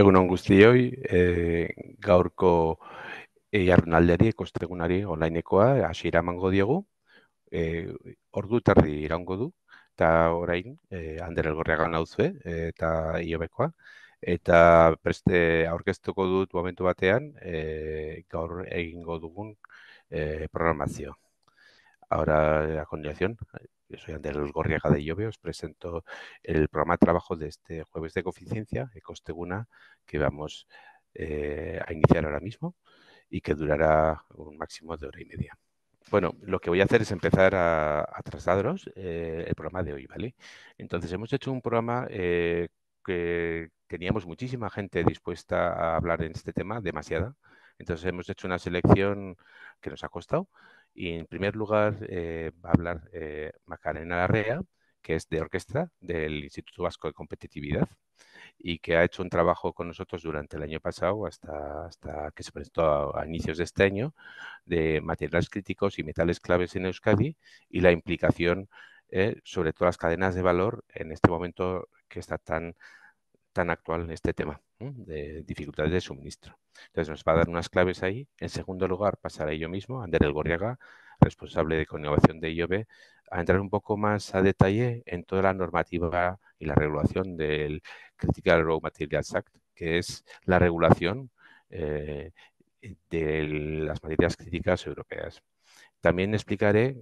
Egun on guztioi, e, gaurko eiarrun eh, alderi, kostegunari onlainekoa, hasiera emango diegu. e, eh, ordu tarri iraungo du, eta orain, e, Ander Elgorriaga nauzue, e, eta iobekoa, eta preste aurkeztuko dut momentu batean, e, gaur egingo dugun e, programazio. Ahora, a continuación, Yo soy Andrés Gorriaga de Llobe, os presento el programa de trabajo de este jueves de Coficiencia, Ecosteguna, que vamos eh, a iniciar ahora mismo y que durará un máximo de hora y media. Bueno, lo que voy a hacer es empezar a, trasladaros eh, el programa de hoy, ¿vale? Entonces, hemos hecho un programa eh, que teníamos muchísima gente dispuesta a hablar en este tema, demasiada. Entonces, hemos hecho una selección que nos ha costado, y en primer lugar eh, va a hablar eh, Macarena Larrea, que es de orquesta del Instituto Vasco de Competitividad y que ha hecho un trabajo con nosotros durante el año pasado hasta, hasta que se presentó a, inicios de este año de materiales críticos y metales claves en Euskadi y la implicación eh, sobre todas las cadenas de valor en este momento que está tan, tan actual en este tema de dificultades de suministro. Entonces nos va a dar unas claves ahí. En segundo lugar, pasará yo mismo, Ander El Gorriaga, responsable de innovación de IOB, a entrar un poco más a detalle en toda la normativa y la regulación del Critical Raw Materials Act, que es la regulación eh, de las materias críticas europeas. También explicaré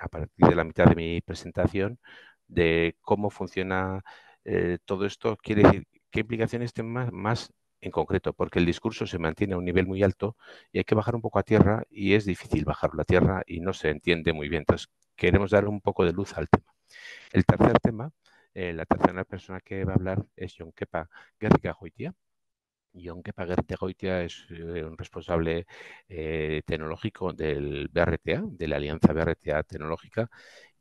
a partir de la mitad de mi presentación de cómo funciona eh, todo esto. Quiere decir qué implicaciones tiene más, más en concreto, porque el discurso se mantiene a un nivel muy alto y hay que bajar un poco a tierra y es difícil bajar a tierra y no se entiende muy bien. Entonces, queremos dar un poco de luz al tema. El tercer tema, eh, la tercera persona que va a hablar es John Kepa Guerrica Goitia. John Kepa Guerrica Goitia es eh, un responsable eh, tecnológico del BRTA, de la Alianza BRTA Tecnológica,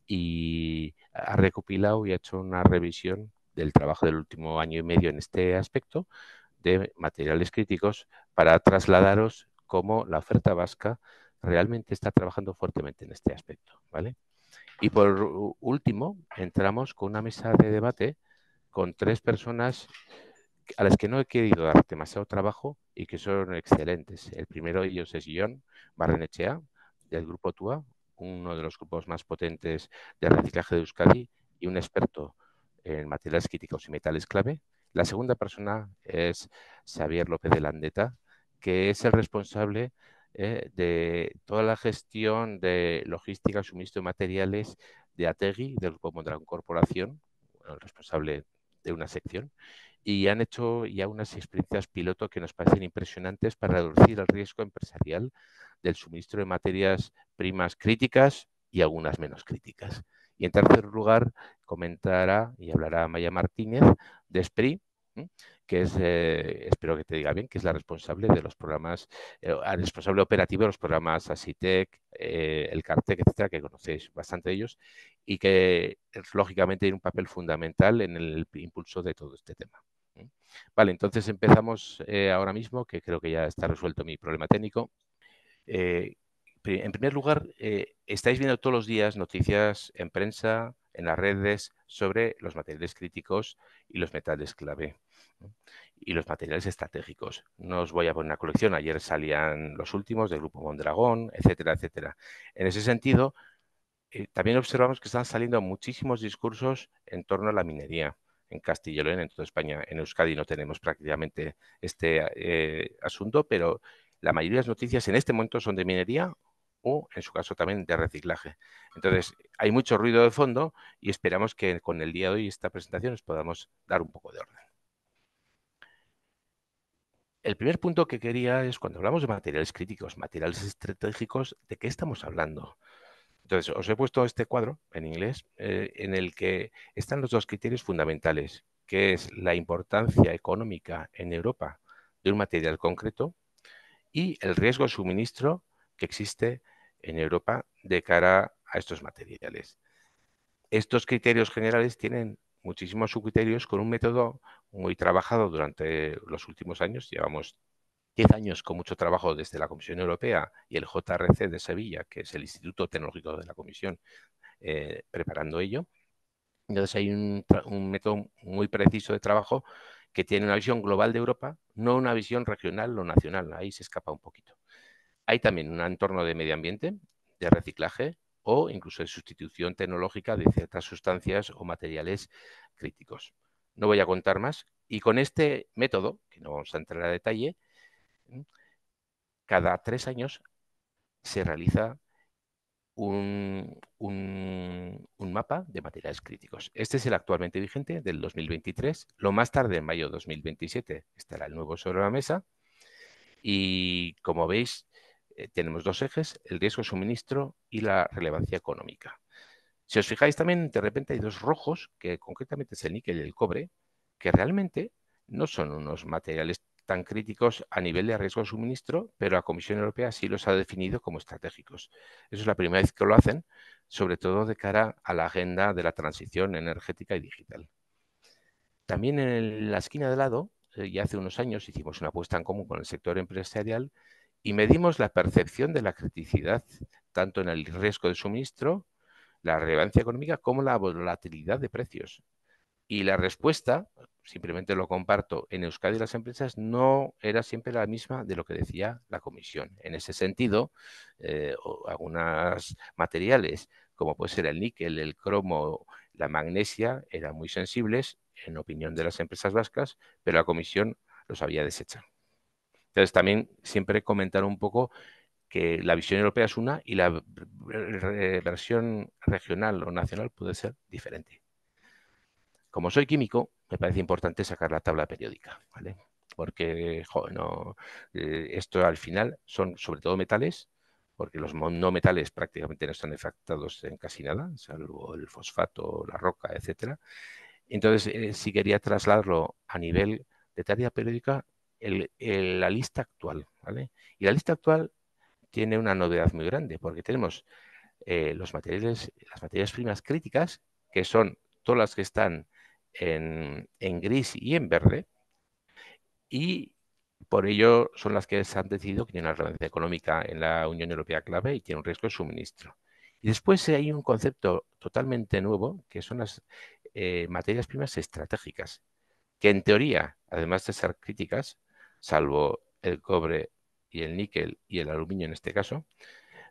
y ha recopilado y ha hecho una revisión del trabajo del último año y medio en este aspecto de materiales críticos para trasladaros cómo la oferta vasca realmente está trabajando fuertemente en este aspecto, ¿vale? Y por último, entramos con una mesa de debate con tres personas a las que no he querido dar demasiado trabajo y que son excelentes. El primero de ellos es John Barrenechea, del grupo TUA, uno de los grupos más potentes de reciclaje de Euskadi y un experto en materiales críticos y metales clave. La segunda persona es Xavier López de Landeta, que es el responsable eh, de toda la gestión de logística, suministro de materiales de Ategui, del Grupo la Corporación, el responsable de una sección, y han hecho ya unas experiencias piloto que nos parecen impresionantes para reducir el riesgo empresarial del suministro de materias primas críticas y algunas menos críticas. Y en tercer lugar, comentará y hablará Maya Martínez de SPRI, que es, eh, espero que te diga bien, que es la responsable de los programas, la eh, ah, responsable operativo de los programas ASITEC, eh, el CARTEC, etcétera, que conocéis bastante de ellos, y que lógicamente tiene un papel fundamental en el impulso de todo este tema. Vale, entonces empezamos ahora mismo, que creo que ya está resuelto mi problema técnico en primer lugar, eh, estáis viendo todos los días noticias en prensa, en las redes, sobre los materiales críticos y los metales clave y los materiales estratégicos. No os voy a poner una colección, ayer salían los últimos del grupo Mondragón, etcétera, etcétera. En ese sentido, eh, también observamos que están saliendo muchísimos discursos en torno a la minería en Castilla y León, en toda España. En Euskadi no tenemos prácticamente este eh, asunto, pero la mayoría de las noticias en este momento son de minería en su caso, también de reciclaje. Entonces, hay mucho ruido de fondo y esperamos que con el día de hoy esta presentación os podamos dar un poco de orden. El primer punto que quería es, cuando hablamos de materiales críticos, materiales estratégicos, ¿de qué estamos hablando? Entonces, os he puesto este cuadro en inglés eh, en el que están los dos criterios fundamentales, que es la importancia económica en Europa de un material concreto y el riesgo de suministro que existe en Europa de cara a estos materiales. Estos criterios generales tienen muchísimos subcriterios con un método muy trabajado durante los últimos años. Llevamos 10 años con mucho trabajo desde la Comisión Europea y el JRC de Sevilla, que es el Instituto Tecnológico de la Comisión, eh, preparando ello. Entonces hay un método muy preciso de trabajo que tiene una visión global de Europa, no una visión regional o nacional. Ahí se escapa un poquito. Hay también un entorno de medio ambiente, de reciclaje o incluso de sustitución tecnológica de ciertas sustancias o materiales críticos. No voy a contar más. Y con este método, que no vamos a entrar a detalle, cada tres años se realiza un, un, mapa de materiales críticos. Este es el actualmente vigente del 2023. Lo más tarde, en mayo de 2027, estará el nuevo sobre la mesa. Y como veis, eh, tenemos dos ejes, el riesgo de suministro y la relevancia económica. Si os fijáis también, de repente hay dos rojos, que concretamente es el níquel y el cobre, que realmente no son unos materiales tan críticos a nivel de riesgo de suministro, pero la Comisión Europea sí los ha definido como estratégicos. Eso es la primera vez que lo hacen, sobre todo de cara a la agenda de la transición energética y digital. También en la esquina de lado, eh, ya hace unos años hicimos una apuesta en común con el sector empresarial y medimos la percepción de la criticidad, tanto en el riesgo de suministro, la relevancia económica, como la volatilidad de precios. Y la respuesta, simplemente lo comparto, en Euskadi las empresas no era siempre la misma de lo que decía la comisión. En ese sentido, eh, algunos materiales, como puede ser el níquel, el cromo, la magnesia, eran muy sensibles, en opinión de las empresas vascas, pero la comisión los había desechado. Entonces, también siempre comentar un poco que la visión europea es una y la versión regional o nacional puede ser diferente. Como soy químico, me parece importante sacar la tabla periódica, ¿vale? Porque eh, esto al final son sobre todo metales, porque los no metales prácticamente no están afectados en casi nada, salvo el fosfato, la roca, etcétera. Entonces, eh, si quería trasladarlo a nivel de tarea periódica, la lista actual. Y la lista actual tiene una novedad muy grande, porque tenemos eh, los materiales, las materias primas críticas, que son todas las que están en, gris y en verde, y por ello son las que se han decidido que tienen una relevancia económica en la Unión Europea clave y tienen un riesgo de suministro. Y después hay un concepto totalmente nuevo, que son las eh, materias primas estratégicas, que en teoría, además de ser críticas, salvo el cobre y el níquel y el aluminio en este caso,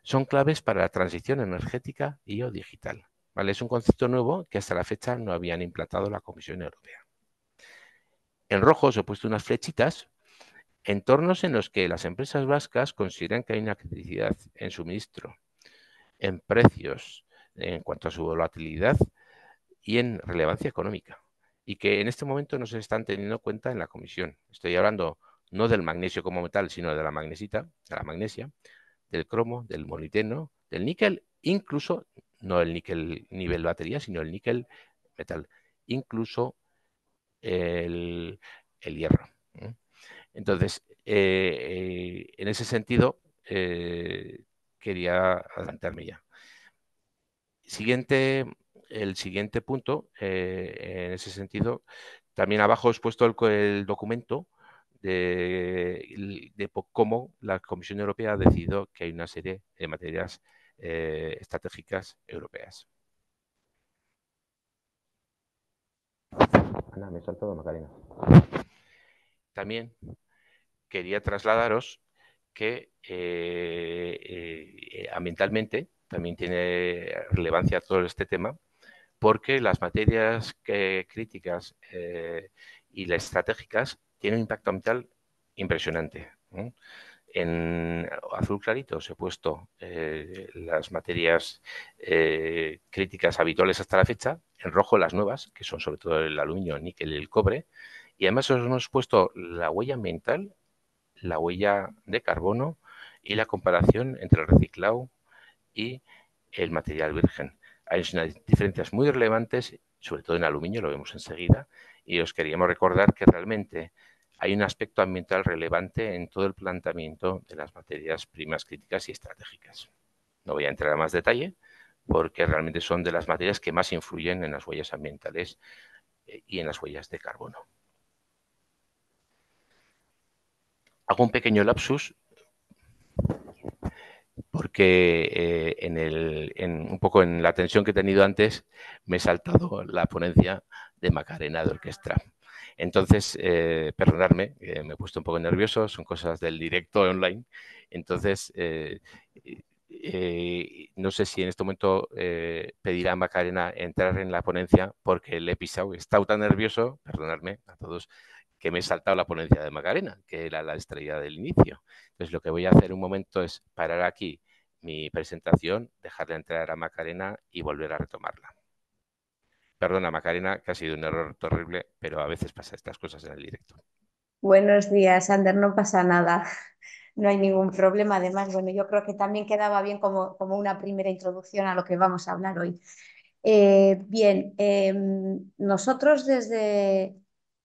son claves para la transición energética y o digital. ¿vale? Es un concepto nuevo que hasta la fecha no habían implantado la Comisión Europea. En rojo os he puesto unas flechitas, entornos en los que las empresas vascas consideran que hay una criticidad en suministro, en precios, en cuanto a su volatilidad y en relevancia económica, y que en este momento no se están teniendo cuenta en la Comisión. Estoy hablando no del magnesio como metal, sino de la magnesita, de la magnesia, del cromo, del moliteno, del níquel, incluso, no el níquel nivel batería, sino el níquel metal, incluso el, hierro. Entonces, eh, eh, en ese sentido, eh, quería adelantarme ya. Siguiente, el siguiente punto, en ese sentido, también abajo he puesto el documento de, cómo la Comisión Europea ha decidido que hay una serie de materias eh, estratégicas europeas. Ana, me También quería trasladaros que eh, eh, ambientalmente también tiene relevancia todo este tema, porque las materias críticas y las estratégicas tiene un impacto ambiental impresionante. En azul clarito os he puesto eh, las materias eh, críticas habituales hasta la fecha, en rojo las nuevas, que son sobre todo el aluminio, el níquel y el cobre, y además os hemos puesto la huella ambiental, la huella de carbono y la comparación entre el reciclado y el material virgen. Hay unas diferencias muy relevantes, sobre todo en aluminio, lo vemos enseguida, y os queríamos recordar que realmente hay un aspecto ambiental relevante en todo el planteamiento de las materias primas críticas y estratégicas. No voy a entrar a más detalle porque realmente son de las materias que más influyen en las huellas ambientales eh, y en las huellas de carbono. Hago un pequeño lapsus porque eh, en un poco en la tensión que he tenido antes me he saltado la ponencia de Macarena de Orquestra. Entonces, eh, perdonadme, eh, me he puesto un poco nervioso, son cosas del directo online. Entonces, eh, eh, no sé si en este momento pedirá a Macarena entrar en la ponencia porque le he pisado. tan nervioso, perdonadme a todos, que me he saltado la ponencia de Macarena, que era la estrella del inicio. Entonces, lo que voy a hacer un momento es parar aquí mi presentación, dejarle entrar a Macarena y volver a retomarla. Perdona, Macarena, que ha sido un error terrible, pero a veces pasa estas cosas en el directo. Buenos días, Ander, no pasa nada. No hay ningún problema. Además, bueno, yo creo que también quedaba bien como, como una primera introducción a lo que vamos a hablar hoy. Eh, bien, em, nosotros desde,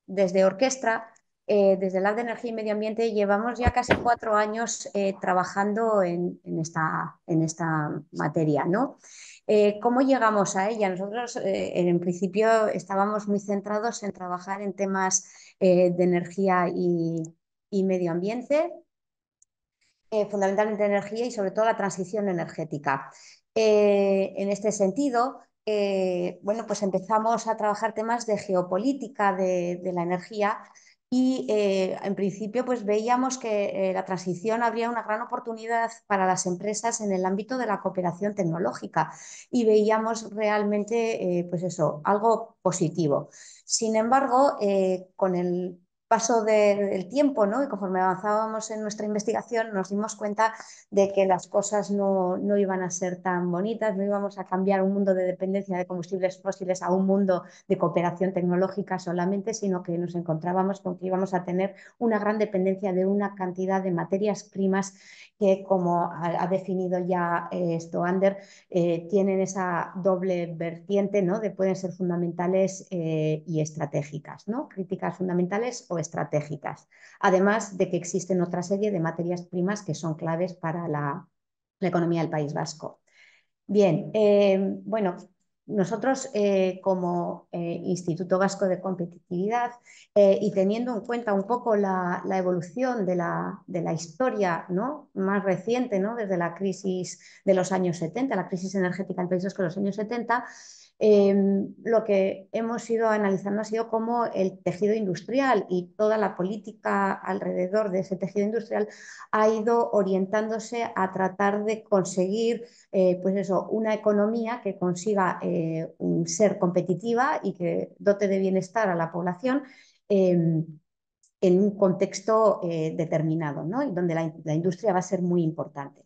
desde Orquestra, eh, desde el Lab de Energía y Medio Ambiente, llevamos ya casi cuatro años eh, trabajando en, esta, en esta materia, ¿no? Eh, ¿Cómo llegamos a ella? Nosotros eh, en principio estábamos muy centrados en trabajar en temas eh, de energía y, y medio ambiente, fundamentalmente energía y sobre todo la transición energética. en este sentido, pues empezamos a trabajar temas de geopolítica de la energía y eh, en principio, pues veíamos que eh, la transición habría una gran oportunidad para las empresas en el ámbito de la cooperación tecnológica y veíamos realmente, eh, pues eso, algo positivo. Sin embargo, con el paso del tiempo, ¿no? Y conforme avanzábamos en nuestra investigación, nos dimos cuenta de que las cosas no, iban a ser tan bonitas, no íbamos a cambiar un mundo de dependencia de combustibles fósiles a un mundo de cooperación tecnológica solamente, sino que nos encontrábamos con que íbamos a tener una gran dependencia de una cantidad de materias primas que, como ha, definido ya esto eh, Ander, eh, tienen esa doble vertiente, ¿no? De pueden ser fundamentales eh, y estratégicas, ¿no? Críticas fundamentales o estratégicas, además de que existen otra serie de materias primas que son claves para la, economía del País Vasco. Bien, eh, bueno, nosotros eh, como eh, Instituto Vasco de Competitividad y teniendo en cuenta un poco la, evolución de la, historia ¿no? más reciente, ¿no? desde la crisis de los años 70, la crisis energética del País Vasco de los años 70, Em, lo que hemos ido analizando ha sido cómo el tejido industrial y toda la política alrededor de ese tejido industrial ha ido orientándose a tratar de conseguir eh, pues eso, una economía que consiga eh, ser competitiva y que dote de bienestar a la población em, en un contexto eh, determinado, ¿no? donde la, la industria va a ser muy importante.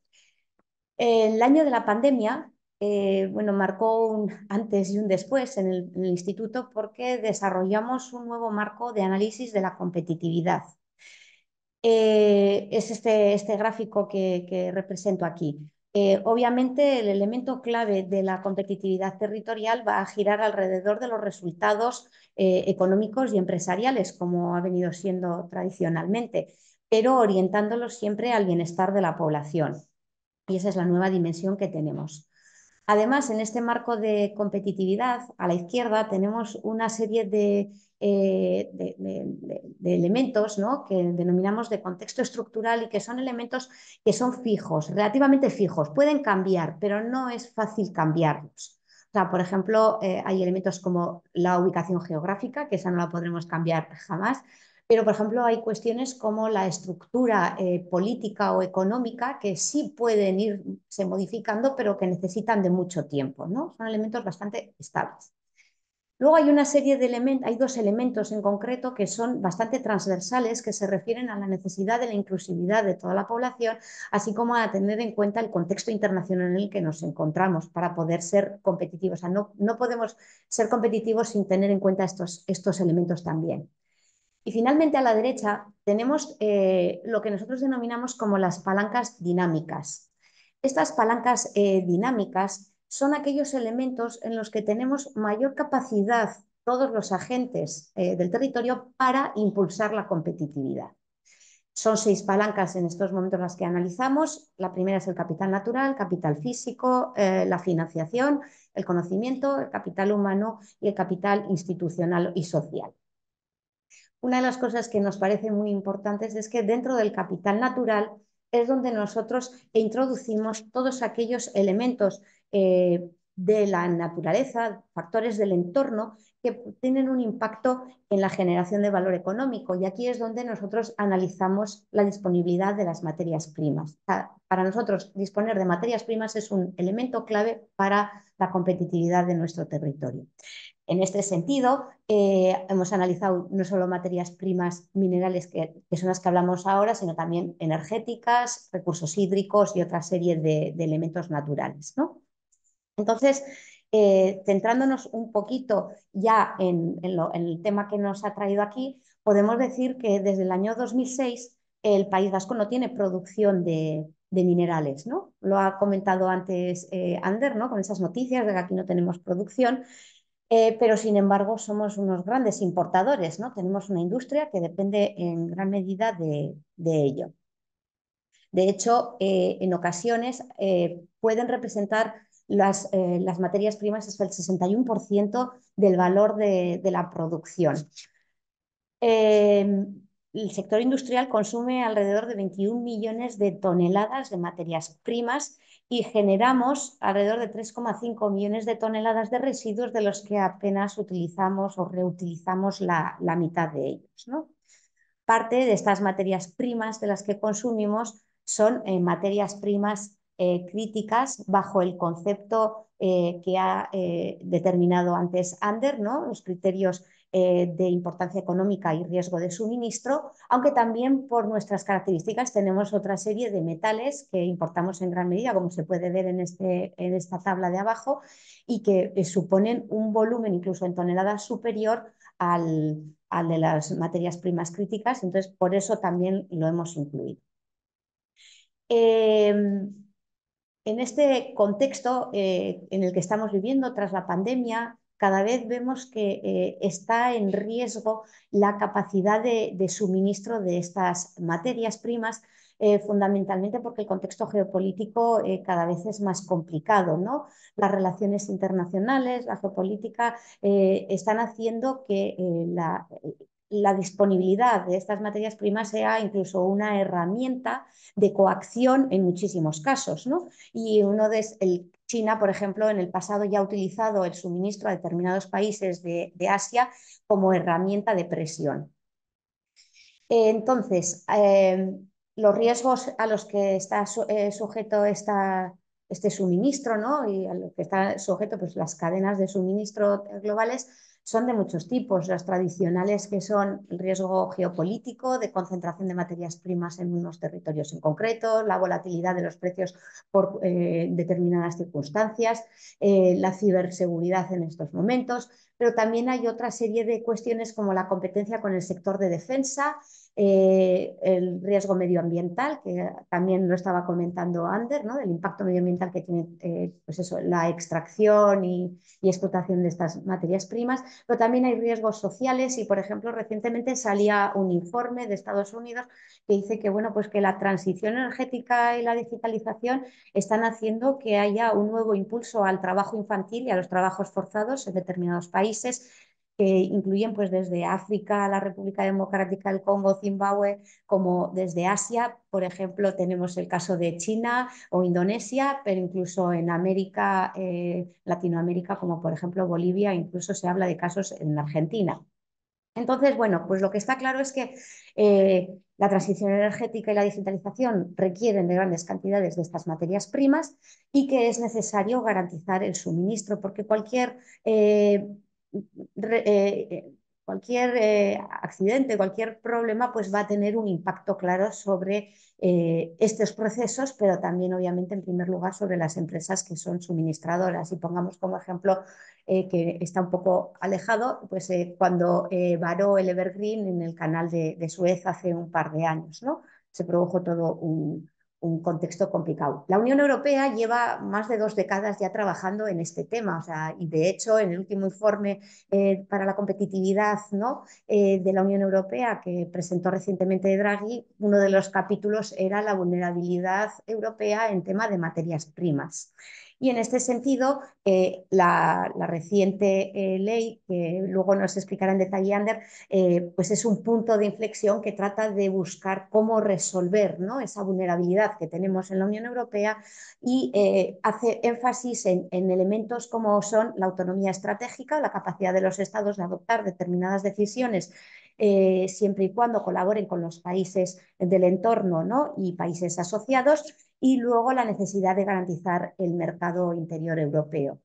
El año de la pandemia eh, bueno, marcó un antes y un después en el, instituto porque desarrollamos un nuevo marco de análisis de la competitividad. Eh, es este, este gráfico que, represento aquí. Eh, obviamente, el elemento clave de la competitividad territorial va a girar alrededor de los resultados económicos y empresariales, como ha venido siendo tradicionalmente, pero orientándolos siempre al bienestar de la población. Y esa es la nueva dimensión que tenemos. Además, en este marco de competitividad, a la izquierda tenemos una serie de, eh, elementos que denominamos de contexto estructural y que son elementos que son fijos, relativamente fijos. Pueden cambiar, pero no es fácil cambiarlos. por ejemplo, eh, hay elementos como la ubicación geográfica, que esa no la podremos cambiar jamás, pero, por ejemplo, hay cuestiones como la estructura eh, política o económica que sí pueden irse modificando, pero que necesitan de mucho tiempo. ¿no? Son elementos bastante estables. Luego hay una serie de elementos, hay dos elementos en concreto que son bastante transversales, que se refieren a la necesidad de la inclusividad de toda la población, así como a tener en cuenta el contexto internacional en el que nos encontramos para poder ser competitivos. O no, no podemos ser competitivos sin tener en cuenta estos, estos elementos también. Y finalmente a la derecha tenemos eh, lo que nosotros denominamos como las palancas dinámicas. Estas palancas eh, dinámicas son aquellos elementos en los que tenemos mayor capacidad todos los agentes eh, del territorio para impulsar la competitividad. Son seis palancas en estos momentos las que analizamos. La primera es el capital natural, capital físico, la financiación, el conocimiento, el capital humano y el capital institucional y social una de las cosas que nos parece muy importantes es que dentro del capital natural es donde nosotros introducimos todos aquellos elementos eh, de la naturaleza, factores del entorno que tienen un impacto en la generación de valor económico. Y aquí es donde nosotros analizamos la disponibilidad de las materias primas. Para nosotros, disponer de materias primas es un elemento clave para la competitividad de nuestro territorio. En este sentido, eh, hemos analizado no solo materias primas minerales, que, son las que hablamos ahora, sino también energéticas, recursos hídricos y otra serie de, elementos naturales. ¿no? Entonces, eh, centrándonos un poquito ya en, el tema que nos ha traído aquí, podemos decir que desde el año 2006 el País Vasco no tiene producción de, minerales, ¿no? Lo ha comentado antes eh, Ander, ¿no? Con esas noticias de que aquí no tenemos producción. Eh, pero sin embargo somos unos grandes importadores, ¿no? Tenemos una industria que depende en gran medida de, ello. De hecho, eh, en ocasiones eh, pueden representar las, materias primas hasta el 61% del valor de la producción. Em, el sector industrial consume alrededor de 21 millones de toneladas de materias primas y generamos alrededor de 3,5 millones de toneladas de residuos de los que apenas utilizamos o reutilizamos la, mitad de ellos. ¿no? Parte de estas materias primas de las que consumimos son eh, materias primas eh, críticas bajo el concepto eh, que ha determinado antes Ander, ¿no? los criterios eh, de importancia económica y riesgo de suministro, aunque también por nuestras características tenemos otra serie de metales que importamos en gran medida, como se puede ver en, este, en esta tabla de abajo, y que eh, suponen un volumen incluso en toneladas superior al, de las materias primas críticas, entonces por eso también lo hemos incluido. Em, en este contexto eh, en el que estamos viviendo tras la pandemia, cada vez vemos que eh, está en riesgo la capacidad de, suministro de estas materias primas, eh, fundamentalmente porque el contexto geopolítico eh, cada vez es más complicado. ¿no? Las relaciones internacionales, la geopolítica, están haciendo que la, disponibilidad de estas materias primas sea incluso una herramienta de coacción en muchísimos casos. ¿no? Y uno de, el, China, por ejemplo, en el pasado ya ha utilizado el suministro a determinados países de, Asia como herramienta de presión. Entonces, eh, los riesgos a los que está eh, sujeto esta, este suministro ¿no? y a los que están sujeto pues, las cadenas de suministro globales son de muchos tipos. Las tradicionales que son el riesgo geopolítico de concentración de materias primas en unos territorios en concreto, la volatilidad de los precios por eh, determinadas circunstancias, eh, la ciberseguridad en estos momentos, pero también hay otra serie de cuestiones como la competencia con el sector de defensa, eh, el riesgo medioambiental, que también lo estaba comentando Ander, ¿no? del impacto medioambiental que tiene eh, pues eso, la extracción y, explotación de estas materias primas, pero también hay riesgos sociales y, por ejemplo, recientemente salía un informe de Estados Unidos que dice que, bueno, pues que la transición energética y la digitalización están haciendo que haya un nuevo impulso al trabajo infantil y a los trabajos forzados en determinados países que incluyen pues desde África, la República Democrática del Congo, Zimbabue, como desde Asia, por ejemplo, tenemos el caso de China o Indonesia, pero incluso en América, eh, Latinoamérica, como por ejemplo Bolivia, incluso se habla de casos en Argentina. Entonces, bueno, pues lo que está claro es que eh, la transición energética y la digitalización requieren de grandes cantidades de estas materias primas y que es necesario garantizar el suministro, porque cualquier eh, eh, cualquier eh, accidente, cualquier problema, pues va a tener un impacto claro sobre eh, estos procesos, pero también, obviamente, en primer lugar, sobre las empresas que son suministradoras. Y pongamos como ejemplo que está un poco alejado, pues cuando varó el Evergreen en el canal de, de, Suez hace un par de años, ¿no? Se produjo todo un, un contexto complicado. La Unión Europea lleva más de dos décadas ya trabajando en este tema, y de hecho en el último informe eh, para la competitividad ¿no? Eh, de la Unión Europea que presentó recientemente Draghi, uno de los capítulos era la vulnerabilidad europea en tema de materias primas. Y en este sentido, eh, la, reciente eh, ley, que luego nos explicará en detalle Ander, eh, pues es un punto de inflexión que trata de buscar cómo resolver ¿no? esa vulnerabilidad que tenemos en la Unión Europea y hace énfasis en, en, elementos como son la autonomía estratégica, la capacidad de los estados de adoptar determinadas decisiones eh, siempre y cuando colaboren con los países del entorno ¿no? y países asociados, y luego la necesidad de garantizar el mercado interior europeo.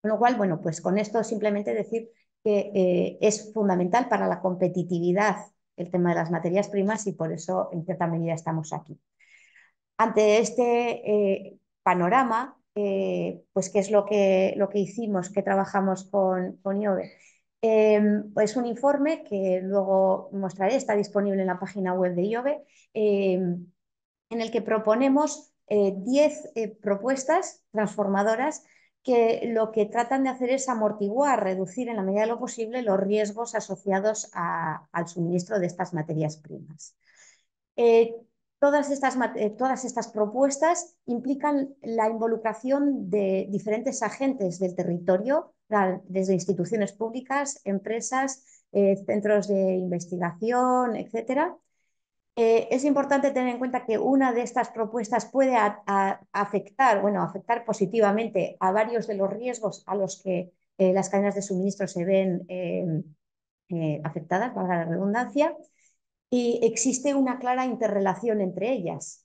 Con lo cual, bueno, pues con esto simplemente decir que eh, es fundamental para la competitividad el tema de las materias primas y por eso en cierta medida estamos aquí. Ante este eh, panorama, pues qué es lo que, lo que hicimos, qué trabajamos con, con IOBE. Em, es pues un informe que luego mostraré, está disponible en la página web de IOVE, em, en el que proponemos 10 eh, eh, propuestas transformadoras que lo que tratan de hacer es amortiguar, reducir en la medida de lo posible los riesgos asociados al suministro de estas materias primas. Eh, eh, todas estas, propuestas implican la involucración de diferentes agentes del territorio, desde instituciones públicas, empresas, eh, centros de investigación, etc. Eh, es importante tener en cuenta que una de estas propuestas puede afectar, afectar positivamente a varios de los riesgos a los que las cadenas de suministro se ven afectadas, valga la redundancia, y existe una clara interrelación entre ellas.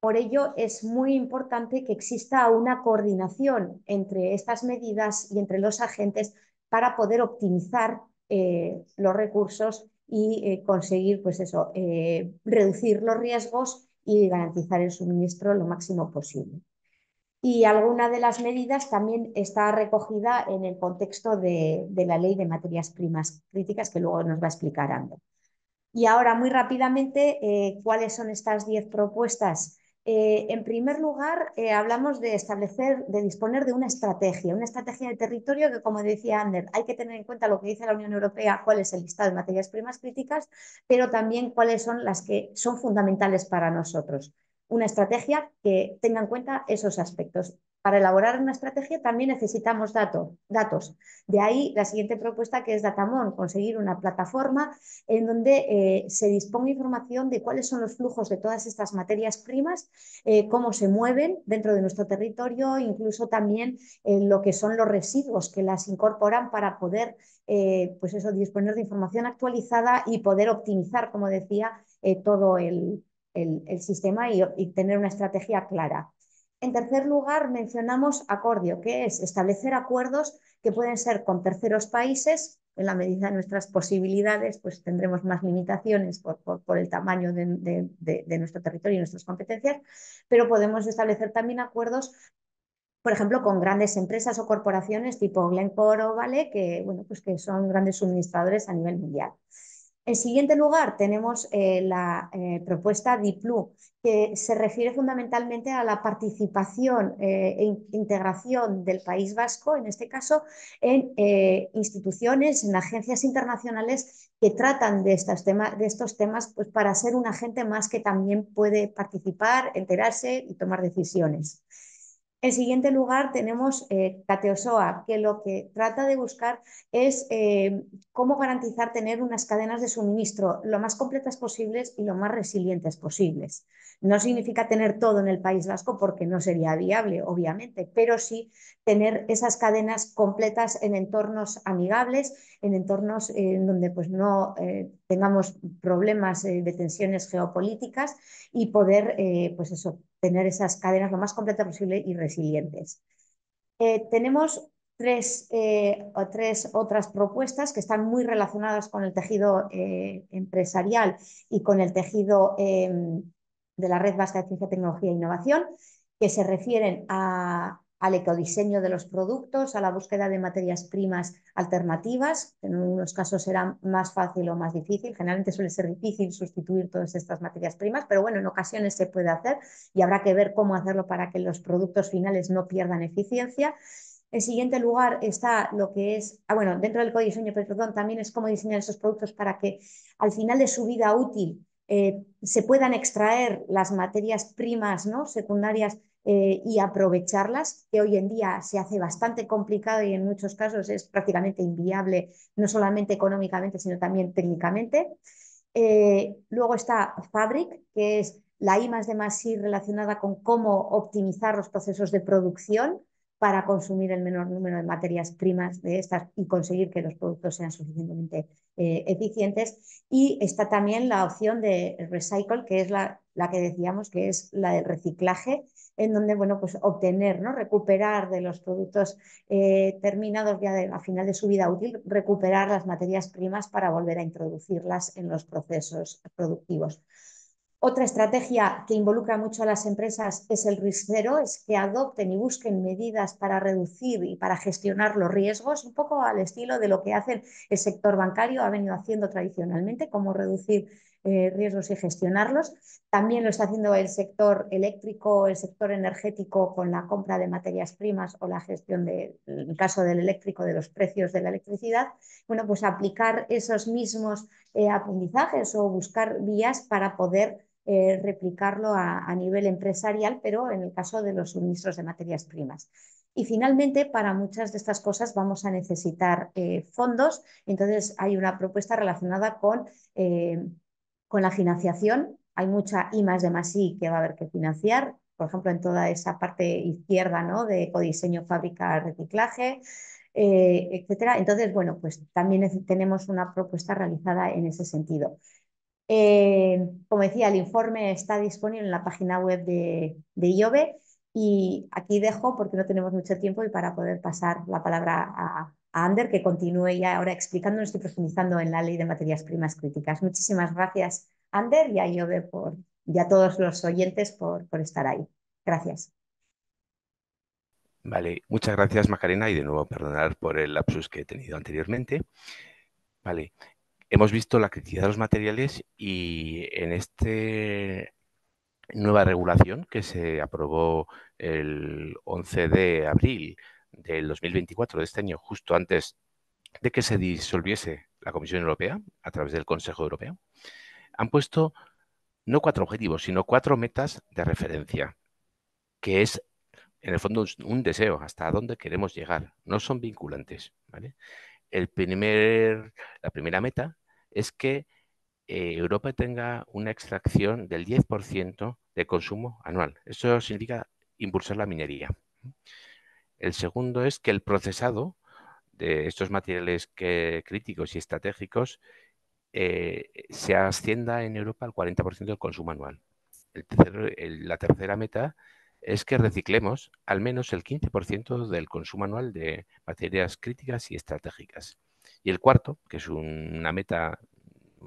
Por ello, es muy importante que exista una coordinación entre estas medidas y entre los agentes para poder optimizar eh, los recursos y eh, conseguir, pues eso, eh, reducir los riesgos y garantizar el suministro lo máximo posible. Y alguna de las medidas también está recogida en el contexto de, la ley de materias primas críticas que luego nos va a explicar Ando. Y ahora, muy rápidamente, eh, ¿cuáles son estas 10 propuestas? Eh, en primer lugar, eh, hablamos de establecer, de disponer de una estrategia, una estrategia de territorio que, como decía Ander, hay que tener en cuenta lo que dice la Unión Europea, cuál es el listado de materias primas críticas, pero también cuáles son las que son fundamentales para nosotros. Una estrategia que tenga en cuenta esos aspectos. Para elaborar una estrategia también necesitamos datos. De ahí la siguiente propuesta que es Datamon, conseguir una plataforma en donde eh, se disponga información de cuáles son los flujos de todas estas materias primas, eh, cómo se mueven dentro de nuestro territorio, incluso también eh, lo que son los residuos que las incorporan para poder pues eso, disponer de información actualizada y poder optimizar, como decía, todo el, sistema y tener una estrategia clara. En tercer lugar, mencionamos acordio, que es establecer acuerdos que pueden ser con terceros países. En la medida de nuestras posibilidades, pues tendremos más limitaciones por, el tamaño de, nuestro territorio y nuestras competencias, pero podemos establecer también acuerdos por ejemplo, con grandes empresas o corporaciones tipo Glencore o Vale, que, bueno, pues que son grandes suministradores a nivel mundial. En siguiente lugar, tenemos eh, la eh, propuesta DIPLU, que se refiere fundamentalmente a la participación eh, e integración del País Vasco, en este caso, en instituciones, en agencias internacionales que tratan de, estos temas, de estos temas pues, para ser un agente más que también puede participar, enterarse y tomar decisiones. En siguiente lugar tenemos eh, Cateosoa, que lo que trata de buscar es eh, cómo garantizar tener unas cadenas de suministro lo más completas posibles y lo más resilientes posibles. No significa tener todo en el País Vasco porque no sería viable, obviamente, pero sí tener esas cadenas completas en entornos amigables, en entornos eh, en donde pues, no tengamos problemas de tensiones geopolíticas y poder pues eso, tener esas cadenas lo más completas posible y resilientes. Eh, tenemos tres, eh, o tres otras propuestas que están muy relacionadas con el tejido eh, empresarial y con el tejido em, de la Red Vasca de Ciencia, Tecnología e Innovación, que se refieren a al ecodiseño de los productos, a la búsqueda de materias primas alternativas. En unos casos será más fácil o más difícil. Generalmente suele ser difícil sustituir todas estas materias primas, pero bueno, en ocasiones se puede hacer y habrá que ver cómo hacerlo para que los productos finales no pierdan eficiencia. En siguiente lugar está lo que es, ah, bueno, dentro del codiseño, perdón, también es cómo diseñar esos productos para que al final de su vida útil eh, se puedan extraer las materias primas ¿no? secundarias eh, y aprovecharlas, que hoy en día se hace bastante complicado y en muchos casos es prácticamente inviable, no solamente económicamente, sino también técnicamente. Eh, luego está Fabric, que es la I más de más I relacionada con cómo optimizar los procesos de producción para consumir el menor número de materias primas de estas y conseguir que los productos sean suficientemente eh, eficientes. Y está también la opción de recycle, que es la, que decíamos que es la del reciclaje, en donde bueno, pues obtener, ¿no? recuperar de los productos eh, terminados ya de, a final de su vida útil, recuperar las materias primas para volver a introducirlas en los procesos productivos. Otra estrategia que involucra mucho a las empresas es el risk es que adopten y busquen medidas para reducir y para gestionar los riesgos, un poco al estilo de lo que hace el sector bancario, ha venido haciendo tradicionalmente, como reducir eh, riesgos y gestionarlos. También lo está haciendo el sector eléctrico, el sector energético con la compra de materias primas o la gestión, de, en el caso del eléctrico, de los precios de la electricidad. Bueno, pues aplicar esos mismos eh, aprendizajes o buscar vías para poder eh, replicarlo a, nivel empresarial, pero en el caso de los suministros de materias primas. Y finalmente, para muchas de estas cosas vamos a necesitar eh, fondos. Entonces, hay una propuesta relacionada con, eh, con la financiación. Hay mucha y más de más I que va a haber que financiar, por ejemplo, en toda esa parte izquierda ¿no? de codiseño, fábrica, reciclaje. etcétera. Entonces, bueno, pues también tenemos una propuesta realizada en ese sentido. Eh, como decía, el informe está disponible en la página web de, de IOBE y aquí dejo porque no tenemos mucho tiempo y para poder pasar la palabra a, Ander que continúe ya ahora explicándonos y profundizando en la ley de materias primas críticas. Muchísimas gracias Ander y a IOBE por, y a todos los oyentes por, por estar ahí. Gracias. Vale, muchas gracias Macarena y de nuevo perdonar por el lapsus que he tenido anteriormente. Vale, hemos visto la crítica de los materiales y en esta nueva regulación que se aprobó el 11 de abril del 2024 de este año, justo antes de que se disolviese la Comisión Europea a través del Consejo Europeo, han puesto no cuatro objetivos, sino cuatro metas de referencia, que es en el fondo un deseo, hasta dónde queremos llegar. No son vinculantes. El primer, la primera meta es que eh, Europa tenga una extracción del 10% de consumo anual. Eso significa impulsar la minería. El segundo es que el procesado de estos materiales críticos y estratégicos eh, se ascienda en Europa al 40% del consumo anual. la tercera meta es que reciclemos al menos el 15% del consumo anual de materias críticas y estratégicas. Y el cuarto, que es una meta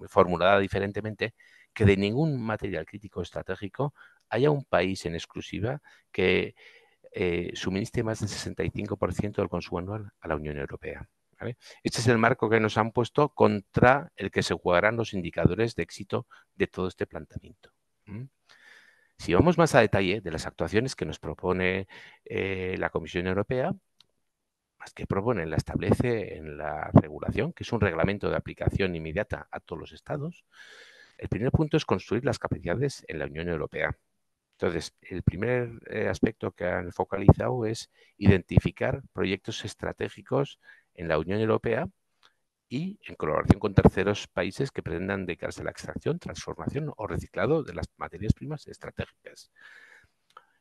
formulada diferentemente, que de ningún material crítico estratégico haya un país en exclusiva que eh, suministre más del 65% del consumo anual a la Unión Europea. Este es el marco que nos han puesto contra el que se jugarán los indicadores de éxito de todo este planteamiento. Si vamos más a detalle de las actuaciones que nos propone eh, la Comisión Europea, que proponen la establece en la regulación, que es un reglamento de aplicación inmediata a todos los estados. El primer punto es construir las capacidades en la Unión Europea. Entonces, el primer eh, aspecto que han focalizado es identificar proyectos estratégicos en la Unión Europea y en colaboración con terceros países que pretendan dedicarse a la extracción, transformación o reciclado de las materias primas estratégicas.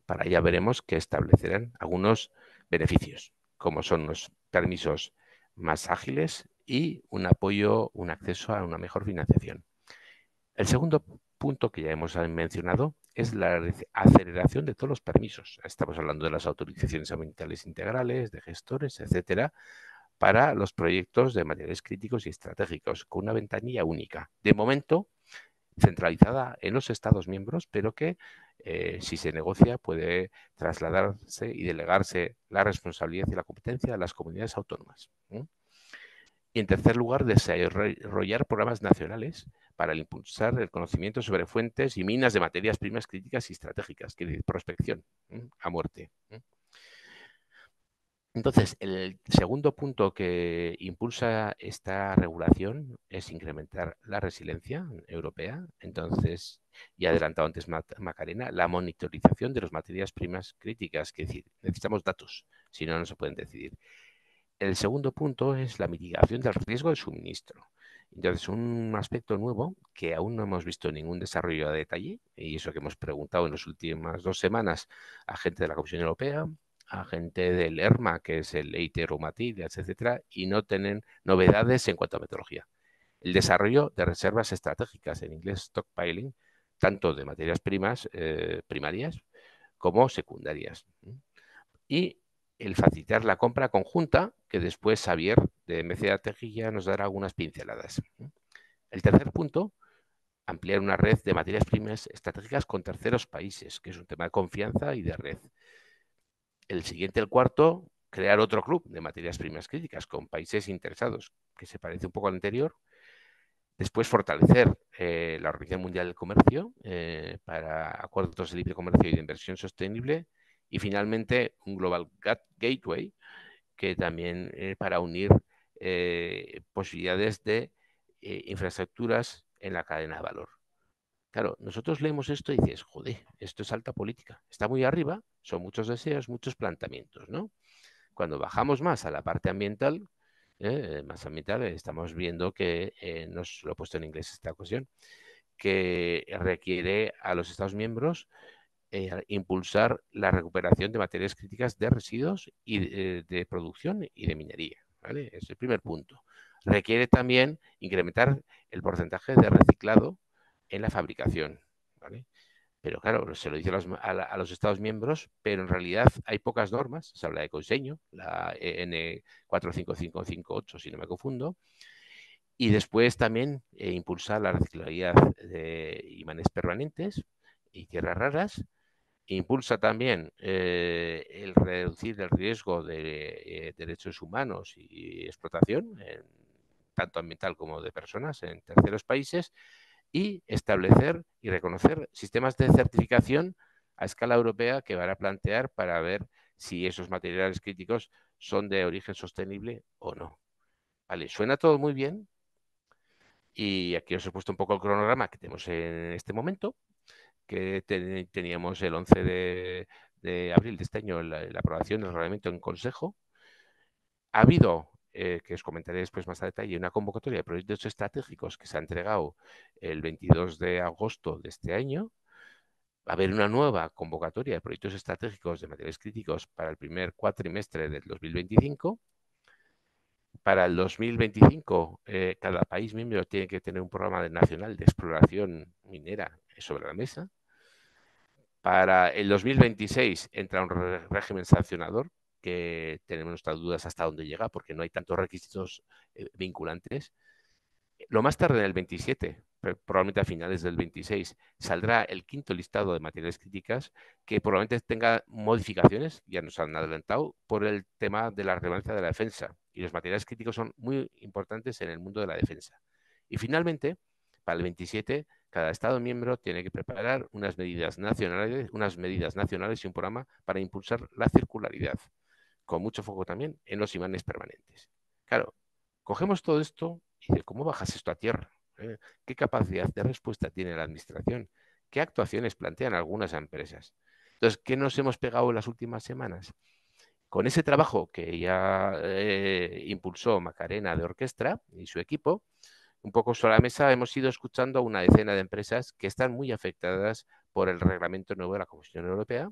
Para ello veremos que establecerán algunos beneficios como son los permisos más ágiles y un apoyo, un acceso a una mejor financiación. El segundo punto que ya hemos mencionado es la aceleración de todos los permisos. Estamos hablando de las autorizaciones ambientales integrales, de gestores, etcétera, para los proyectos de materiales críticos y estratégicos, con una ventanilla única. De momento, centralizada en los Estados miembros, pero que eh, si se negocia puede trasladarse y delegarse la responsabilidad y la competencia a las comunidades autónomas. Y en tercer lugar, desarrollar programas nacionales para impulsar el conocimiento sobre fuentes y minas de materias primas críticas y estratégicas, que es prospección a muerte. Entonces, el segundo punto que impulsa esta regulación es incrementar la resiliencia europea. Entonces, y adelantado antes Macarena, la monitorización de las materias primas críticas, que decir, necesitamos datos, si no, no se pueden decidir. El segundo punto es la mitigación del riesgo de suministro. Entonces, un aspecto nuevo que aún no hemos visto ningún desarrollo a detalle, y eso que hemos preguntado en las últimas dos semanas a gente de la Comisión Europea, a gente del ERMA, que es el Eiteromatidas, etcétera, y no tienen novedades en cuanto a metodología. El desarrollo de reservas estratégicas, en inglés stockpiling, tanto de materias primas eh, primarias como secundarias. Y el facilitar la compra conjunta, que después Xavier de MCA Tejilla nos dará algunas pinceladas. El tercer punto, ampliar una red de materias primas estratégicas con terceros países, que es un tema de confianza y de red el siguiente, el cuarto, crear otro club de materias primas críticas con países interesados, que se parece un poco al anterior. Después, fortalecer eh, la Organización Mundial del Comercio eh, para acuerdos de libre comercio y de inversión sostenible. Y finalmente, un Global Gateway, que también eh, para unir posibilidades de infraestructuras en la cadena de valor. Claro, nosotros leemos esto y dices, joder, esto es alta política. Está muy arriba, son muchos deseos, muchos planteamientos, ¿no? Cuando bajamos más a la parte ambiental, ¿eh? Eh, más ambiental, eh, estamos viendo que, no nos lo he puesto en inglés esta cuestión, que requiere a los Estados miembros impulsar la recuperación de materias críticas de residuos y de, producción y de minería. ¿vale? Es el primer punto. Requiere también incrementar el porcentaje de reciclado en la fabricación. Pero claro, se lo dice a los, Estados miembros, pero en realidad hay pocas normas. Se habla de conseño... la e N45558, si no me confundo. Y después también eh, impulsar la reciclabilidad de imanes permanentes y tierras raras. E impulsa también eh, el reducir el riesgo de eh, derechos humanos y explotación, tanto ambiental como de personas, en terceros países y establecer y reconocer sistemas de certificación a escala europea que van a plantear para ver si esos materiales críticos son de origen sostenible o no. Vale, suena todo muy bien. Y aquí os he puesto un poco el cronograma que tenemos en este momento, que teníamos el 11 de, abril de este año la, la aprobación del reglamento en Consejo. Ha habido eh, que os comentaré después más a detalle, una convocatoria de proyectos estratégicos que se ha entregado el 22 de agosto de este año. Va a haber una nueva convocatoria de proyectos estratégicos de materiales críticos para el primer cuatrimestre del 2025. Para el 2025, eh, cada país miembro tiene que tener un programa nacional de exploración minera sobre la mesa. Para el 2026 entra un régimen sancionador que tenemos nuestras dudas hasta dónde llega, porque no hay tantos requisitos eh, vinculantes. Lo más tarde en el 27, probablemente a finales del 26, saldrá el quinto listado de materias críticas que probablemente tenga modificaciones, ya nos han adelantado, por el tema de la relevancia de la defensa. Y los materiales críticos son muy importantes en el mundo de la defensa. Y finalmente, para el 27, cada Estado miembro tiene que preparar unas medidas nacionales, unas medidas nacionales y un programa para impulsar la circularidad con mucho foco también, en los imanes permanentes. Claro, cogemos todo esto y de cómo bajas esto a tierra. ¿Eh? ¿Qué capacidad de respuesta tiene la administración? ¿Qué actuaciones plantean algunas empresas? Entonces, ¿qué nos hemos pegado en las últimas semanas? Con ese trabajo que ya eh, impulsó Macarena de Orquestra y su equipo, un poco sobre la mesa hemos ido escuchando a una decena de empresas que están muy afectadas por el reglamento nuevo de la Comisión Europea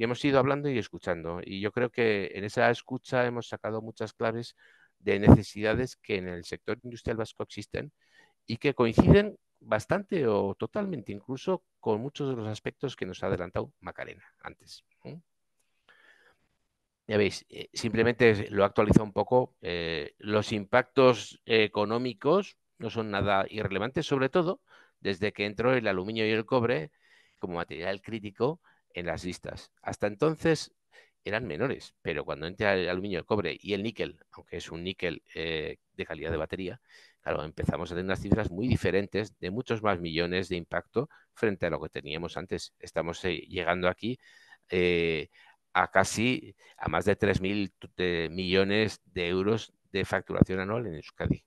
y hemos ido hablando y escuchando. Y yo creo que en esa escucha hemos sacado muchas claves de necesidades que en el sector industrial vasco existen y que coinciden bastante o totalmente incluso con muchos de los aspectos que nos ha adelantado Macarena antes. Ya veis, eh, simplemente lo actualizo un poco. Eh, los impactos económicos no son nada irrelevantes, sobre todo desde que entró el aluminio y el cobre como material crítico en las listas. Hasta entonces eran menores, pero cuando entra el aluminio, el cobre y el níquel, aunque es un níquel eh, de calidad de batería, claro, empezamos a tener unas cifras muy diferentes de muchos más millones de impacto frente a lo que teníamos antes. Estamos eh, llegando aquí eh, a casi, a más de 3.000 millones de euros de facturación anual en Euskadi.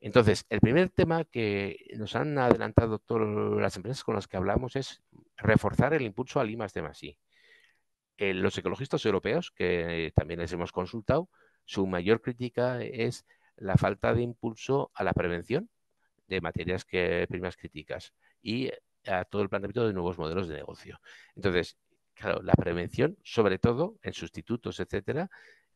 Entonces, el primer tema que nos han adelantado todas las empresas con las que hablamos es reforzar el impulso al Limas de Masí. Eh, los ecologistas europeos, que también les hemos consultado, su mayor crítica es la falta de impulso a la prevención de materias que, primas críticas y a todo el planteamiento de nuevos modelos de negocio. Entonces, claro, la prevención, sobre todo en sustitutos, etcétera,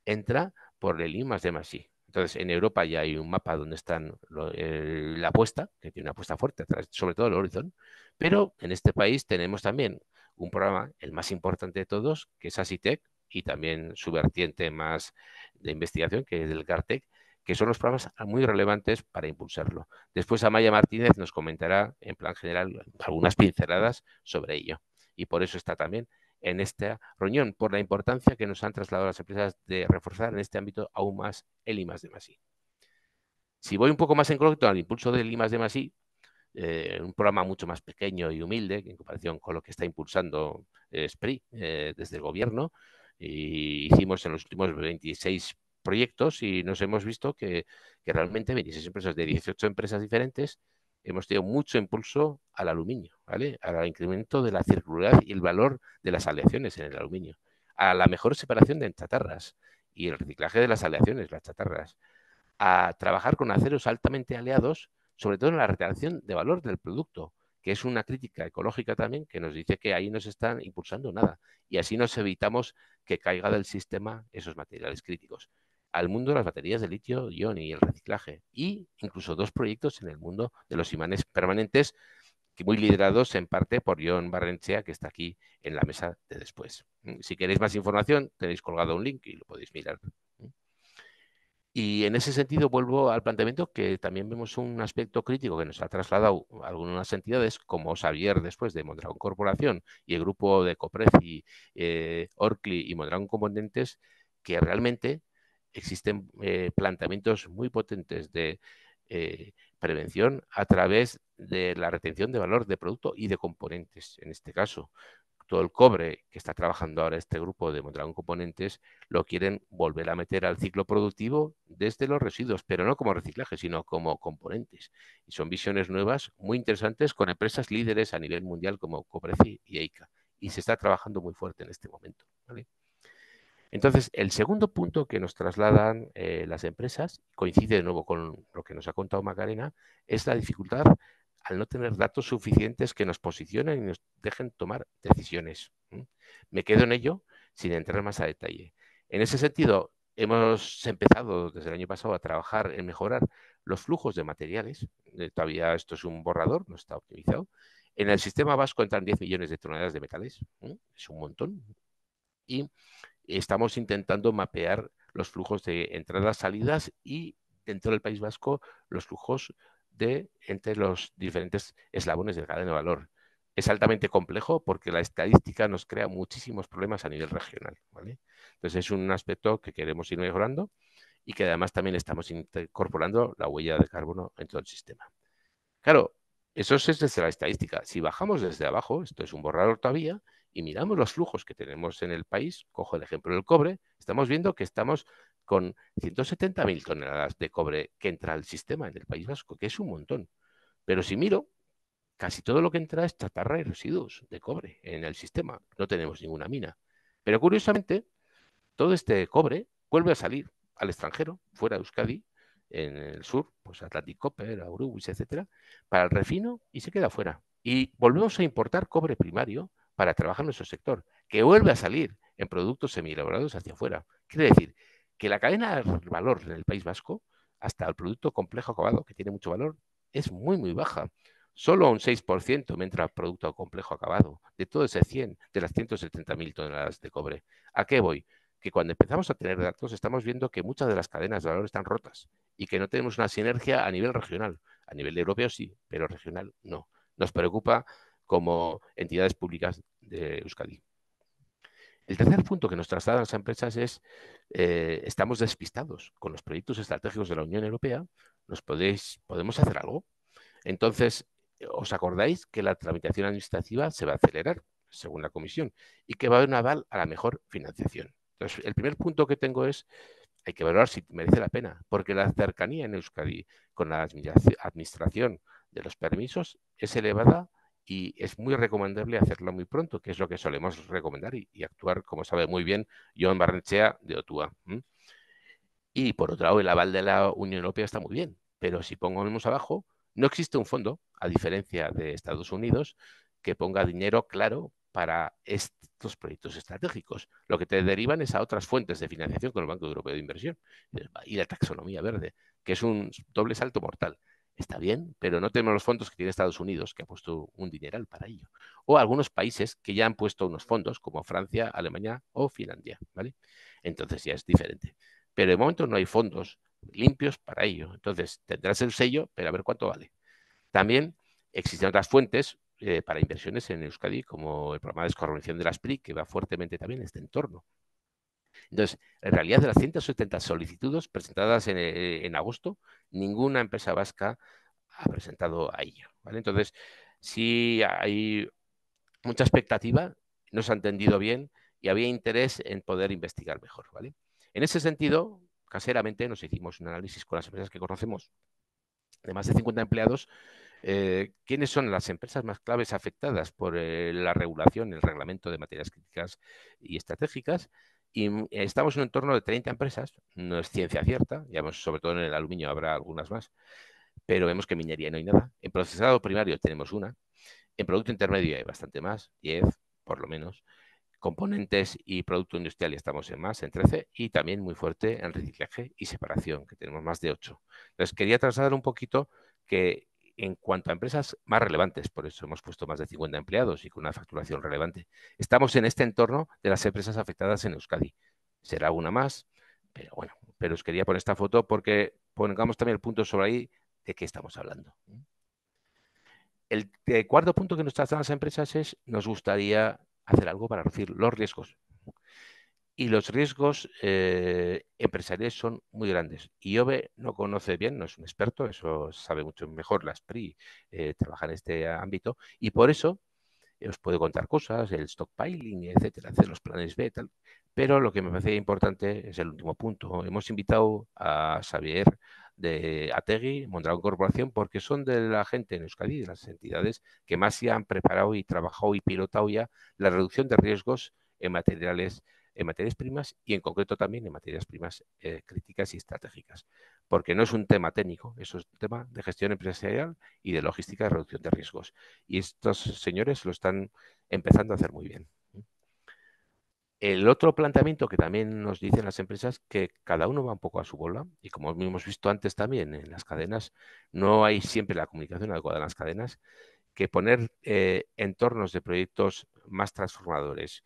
entra por el I más de más entonces, en Europa ya hay un mapa donde están la apuesta, que tiene una apuesta fuerte, sobre todo el Horizon, pero en este país tenemos también un programa, el más importante de todos, que es ASITEC, y también su vertiente más de investigación, que es el GARTEC, que son los programas muy relevantes para impulsarlo. Después Amaya Martínez nos comentará en plan general algunas pinceladas sobre ello. Y por eso está también en esta reunión, por la importancia que nos han trasladado las empresas de reforzar en este ámbito aún más el I Si voy un poco más en concreto al impulso del I de eh, un programa mucho más pequeño y humilde en comparación con lo que está impulsando eh, SPRI eh, desde el gobierno, y hicimos en los últimos 26 proyectos y nos hemos visto que, que realmente 26 empresas de 18 empresas diferentes hemos tenido mucho impulso al aluminio, Al incremento de la circularidad y el valor de las aleaciones en el aluminio, a la mejor separación de chatarras y el reciclaje de las aleaciones, las chatarras, a trabajar con aceros altamente aleados, sobre todo en la retención de valor del producto, que es una crítica ecológica también que nos dice que ahí no se están impulsando nada y así nos evitamos que caiga del sistema esos materiales críticos al mundo de las baterías de litio-ion y el reciclaje, y incluso dos proyectos en el mundo de los imanes permanentes, muy liderados en parte por John Barrenchea, que está aquí en la mesa de después. Mm, si queréis más información, tenéis colgado un link y lo podéis mirar. Mm. Y en ese sentido vuelvo al planteamiento que también vemos un aspecto crítico que nos ha trasladado algunas entidades como Xavier después de Mondragón Corporación y el grupo de Copreci, y eh, Orkli y Mondragón Componentes, que realmente existen eh, planteamientos muy potentes de eh, prevención a través de la retención de valor de producto y de componentes. En este caso, todo el cobre que está trabajando ahora este grupo de Mondragón Componentes lo quieren volver a meter al ciclo productivo desde los residuos, pero no como reciclaje, sino como componentes. Y son visiones nuevas muy interesantes con empresas líderes a nivel mundial como Cobreci y EICA. Y se está trabajando muy fuerte en este momento. Entonces, el segundo punto que nos trasladan eh, las empresas, coincide de nuevo con lo que nos ha contado Macarena, es la dificultad al no tener datos suficientes que nos posicionen y nos dejen tomar decisiones. Me quedo en ello sin entrar más a detalle. En ese sentido, hemos empezado desde el año pasado a trabajar en mejorar los flujos de materiales. Eh, todavía esto es un borrador, no está optimizado. En el sistema vasco entran 10 millones de toneladas de metales, es un montón. Y estamos intentando mapear los flujos de entradas, salidas y dentro del País Vasco los flujos de entre los diferentes eslabones del cadena de valor. Es altamente complejo porque la estadística nos crea muchísimos problemas a nivel regional. Entonces es un aspecto que queremos ir mejorando y que además también estamos incorporando la huella de carbono en todo el sistema. Claro, eso es desde la estadística. Si bajamos desde abajo, esto es un borrador todavía, y miramos los flujos que tenemos en el país, cojo el ejemplo del cobre, estamos viendo que estamos con 170.000 toneladas de cobre que entra al sistema en el País Vasco, que es un montón. Pero si miro, casi todo lo que entra es chatarra y residuos de cobre en el sistema. No tenemos ninguna mina. Pero curiosamente, todo este cobre vuelve a salir al extranjero, fuera de Euskadi, en el sur, pues Atlantic Copper, Uruguay, etcétera, para el refino y se queda fuera. Y volvemos a importar cobre primario para trabajar nuestro sector, que vuelve a salir en productos elaborados hacia afuera. Quiere decir que la cadena de valor en el País Vasco, hasta el producto complejo acabado, que tiene mucho valor, es muy, muy baja. Solo un 6% mientras el producto complejo acabado, de todo ese 100, de las 170.000 toneladas de cobre. ¿A qué voy? que cuando empezamos a tener datos estamos viendo que muchas de las cadenas de valor están rotas y que no tenemos una sinergia a nivel regional. A nivel europeo sí, pero regional no. Nos preocupa como entidades públicas de Euskadi. El tercer punto que nos trasladan las empresas es, eh, estamos despistados con los proyectos estratégicos de la Unión Europea, nos podéis, podemos hacer algo. Entonces, ¿os acordáis que la tramitación administrativa se va a acelerar, según la Comisión, y que va a haber un aval a la mejor financiación? Entonces, el primer punto que tengo es, hay que valorar si merece la pena, porque la cercanía en Euskadi con la administración de los permisos es elevada y es muy recomendable hacerlo muy pronto, que es lo que solemos recomendar y, actuar, como sabe muy bien Joan Barnechea de Otua. Y por otro lado, el aval de la Unión Europea está muy bien, pero si pongamos abajo, no existe un fondo, a diferencia de Estados Unidos, que ponga dinero claro para estos proyectos estratégicos. Lo que te derivan es a otras fuentes de financiación con el Banco Europeo de Inversión y la taxonomía verde, que es un doble salto mortal. Está bien, pero no tenemos los fondos que tiene Estados Unidos, que ha puesto un dineral para ello. O algunos países que ya han puesto unos fondos, como Francia, Alemania o Finlandia, ¿vale? Entonces ya es diferente. Pero de momento no hay fondos limpios para ello. Entonces tendrás el sello, pero a ver cuánto vale. También existen otras fuentes eh, para inversiones en Euskadi, como el programa de descarbonización de las PRI, que va fuertemente también en este entorno. Entonces, en realidad de las 170 solicitudes presentadas eh, en, agosto, ninguna empresa vasca ha presentado a ella. Entonces, sí hay mucha expectativa, no se ha entendido bien y había interés en poder investigar mejor. En ese sentido, caseramente nos hicimos un análisis con las empresas que conocemos, de más de 50 empleados, eh, quiénes son las empresas más claves afectadas por eh, la regulación, el reglamento de materias críticas y estratégicas, y estamos en un entorno de 30 empresas, no es ciencia cierta, ya sobre todo en el aluminio habrá algunas más, pero vemos que en minería no hay nada. En procesado primario tenemos una, en producto intermedio hay bastante más, 10 por lo menos. Componentes y producto industrial estamos en más, en 13, y también muy fuerte en reciclaje y separación, que tenemos más de 8. les quería trasladar un poquito que en cuanto a empresas más relevantes, por eso hemos puesto más de 50 empleados y con una facturación relevante. Estamos en este entorno de las empresas afectadas en Euskadi. Será una más, pero bueno, pero os quería poner esta foto porque pongamos también el punto sobre ahí de qué estamos hablando. El eh, cuarto punto que nos tratan las empresas es nos gustaría hacer algo para reducir los riesgos y los riesgos eh, empresariales son muy grandes. y IOBE no conoce bien, no es un experto, eso sabe mucho mejor las PRI, eh, trabaja en este ámbito, y por eso eh, os puedo contar cosas, el stockpiling, etcétera, hacer los planes B, tal. Pero lo que me parece importante es el último punto. Hemos invitado a Xavier de Ategui, Mondragón Corporación, porque son de la gente en Euskadi, de las entidades que más se han preparado y trabajado y pilotado ya la reducción de riesgos en materiales en materias primas y en concreto también en materias primas eh, críticas y estratégicas. Porque no es un tema técnico, eso es un tema de gestión empresarial y de logística de reducción de riesgos. Y estos señores lo están empezando a hacer muy bien. El otro planteamiento que también nos dicen las empresas que cada uno va un poco a su bola y como hemos visto antes también en las cadenas, no hay siempre la comunicación adecuada en las cadenas, que poner eh, entornos de proyectos más transformadores,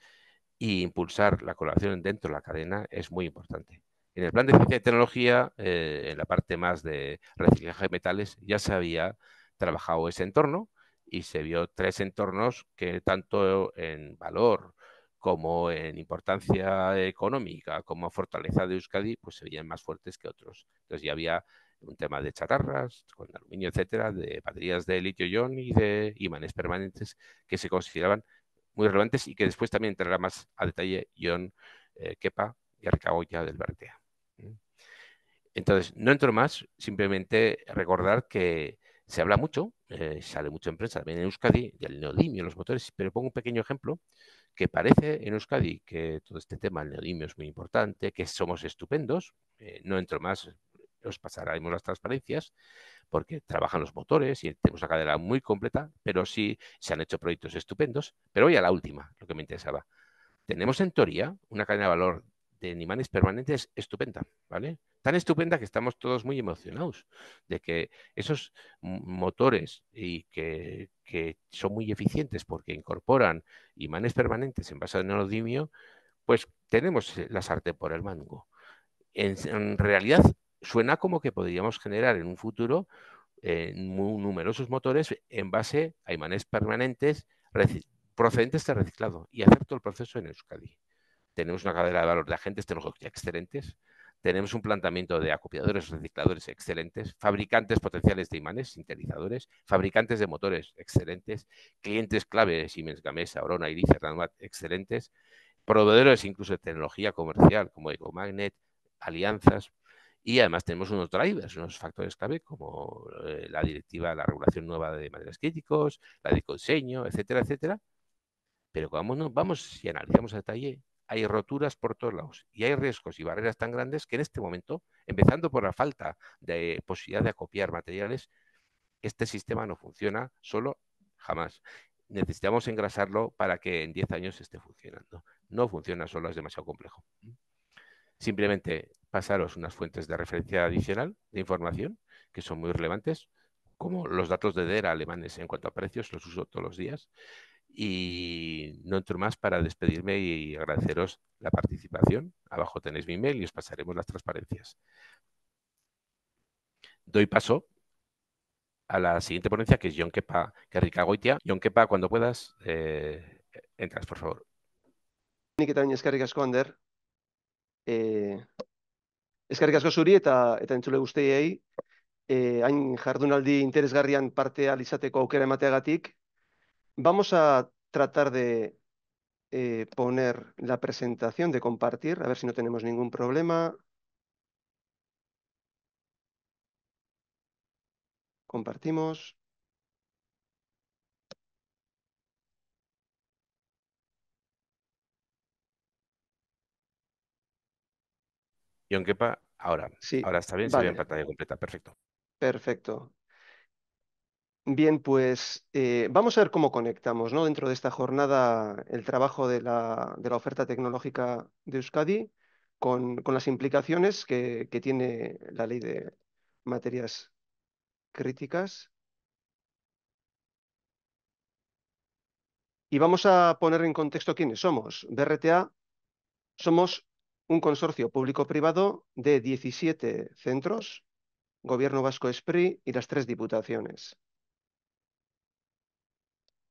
y impulsar la colaboración dentro de la cadena es muy importante. En el plan de ciencia y tecnología, eh, en la parte más de reciclaje de metales, ya se había trabajado ese entorno y se vio tres entornos que tanto en valor como en importancia económica, como fortaleza de Euskadi, pues se veían más fuertes que otros. Entonces ya había un tema de chatarras, con aluminio, etcétera, de baterías de litio-ion y de imanes permanentes que se consideraban muy relevantes y que después también entrará más a detalle John eh, Kepa y Arcaoya del Bertea. Entonces, no entro más, simplemente recordar que se habla mucho, eh, sale mucho en prensa, también en Euskadi, del neodimio en los motores, pero pongo un pequeño ejemplo que parece en Euskadi que todo este tema del neodimio es muy importante, que somos estupendos, eh, no entro más, os pasaremos las transparencias, porque trabajan los motores y tenemos una cadena muy completa, pero sí se han hecho proyectos estupendos. Pero voy a la última, lo que me interesaba. Tenemos en teoría una cadena de valor de imanes permanentes estupenda, ¿vale? Tan estupenda que estamos todos muy emocionados de que esos motores y que, son muy eficientes porque incorporan imanes permanentes en base a neodimio, pues tenemos eh, la arte por el mango. en realidad suena como que podríamos generar en un futuro eh, numerosos motores en base a imanes permanentes procedentes de reciclado y hacer todo el proceso en Euskadi. Tenemos una cadena de valor de agentes tecnológicos excelentes, tenemos un planteamiento de acopiadores recicladores excelentes, fabricantes potenciales de imanes sintetizadores, fabricantes de motores excelentes, clientes clave Siemens Gamesa, Orona, Iris, Ranmat excelentes, proveedores incluso de tecnología comercial como Ecomagnet, alianzas, y además tenemos unos drivers, unos factores clave como eh, la directiva, la regulación nueva de materiales críticos, la de diseño, etcétera, etcétera. Pero cuando vamos, vamos, si analizamos a detalle, hay roturas por todos lados y hay riesgos y barreras tan grandes que en este momento, empezando por la falta de posibilidad de acopiar materiales, este sistema no funciona solo jamás. Necesitamos engrasarlo para que en 10 años esté funcionando. No funciona solo, es demasiado complejo. Simplemente pasaros unas fuentes de referencia adicional de información que son muy relevantes, como los datos de DERA alemanes en cuanto a precios, los uso todos los días. Y no entro más para despedirme y agradeceros la participación. Abajo tenéis mi email y os pasaremos las transparencias. Doy paso a la siguiente ponencia, que es John Kepa goitia John Kepa, cuando puedas, eh, entras, por favor. eh, eskerrik asko zuri eta eta entzule guztiei eh, hain jardunaldi interesgarrian parte alizateko aukera emateagatik. Vamos a tratar de eh, poner la presentación, de compartir, a ver si no tenemos ningún problema. Compartimos. John ahora. ahora está bien, se en pantalla completa. Perfecto. Perfecto. Bien, pues eh, vamos a ver cómo conectamos ¿no? dentro de esta jornada el trabajo de la, oferta tecnológica de Euskadi con, las implicaciones que, que, tiene la ley de materias críticas. Y vamos a poner en contexto quiénes somos. BRTA somos un consorcio público-privado de 17 centros, Gobierno Vasco Esprit y las tres diputaciones.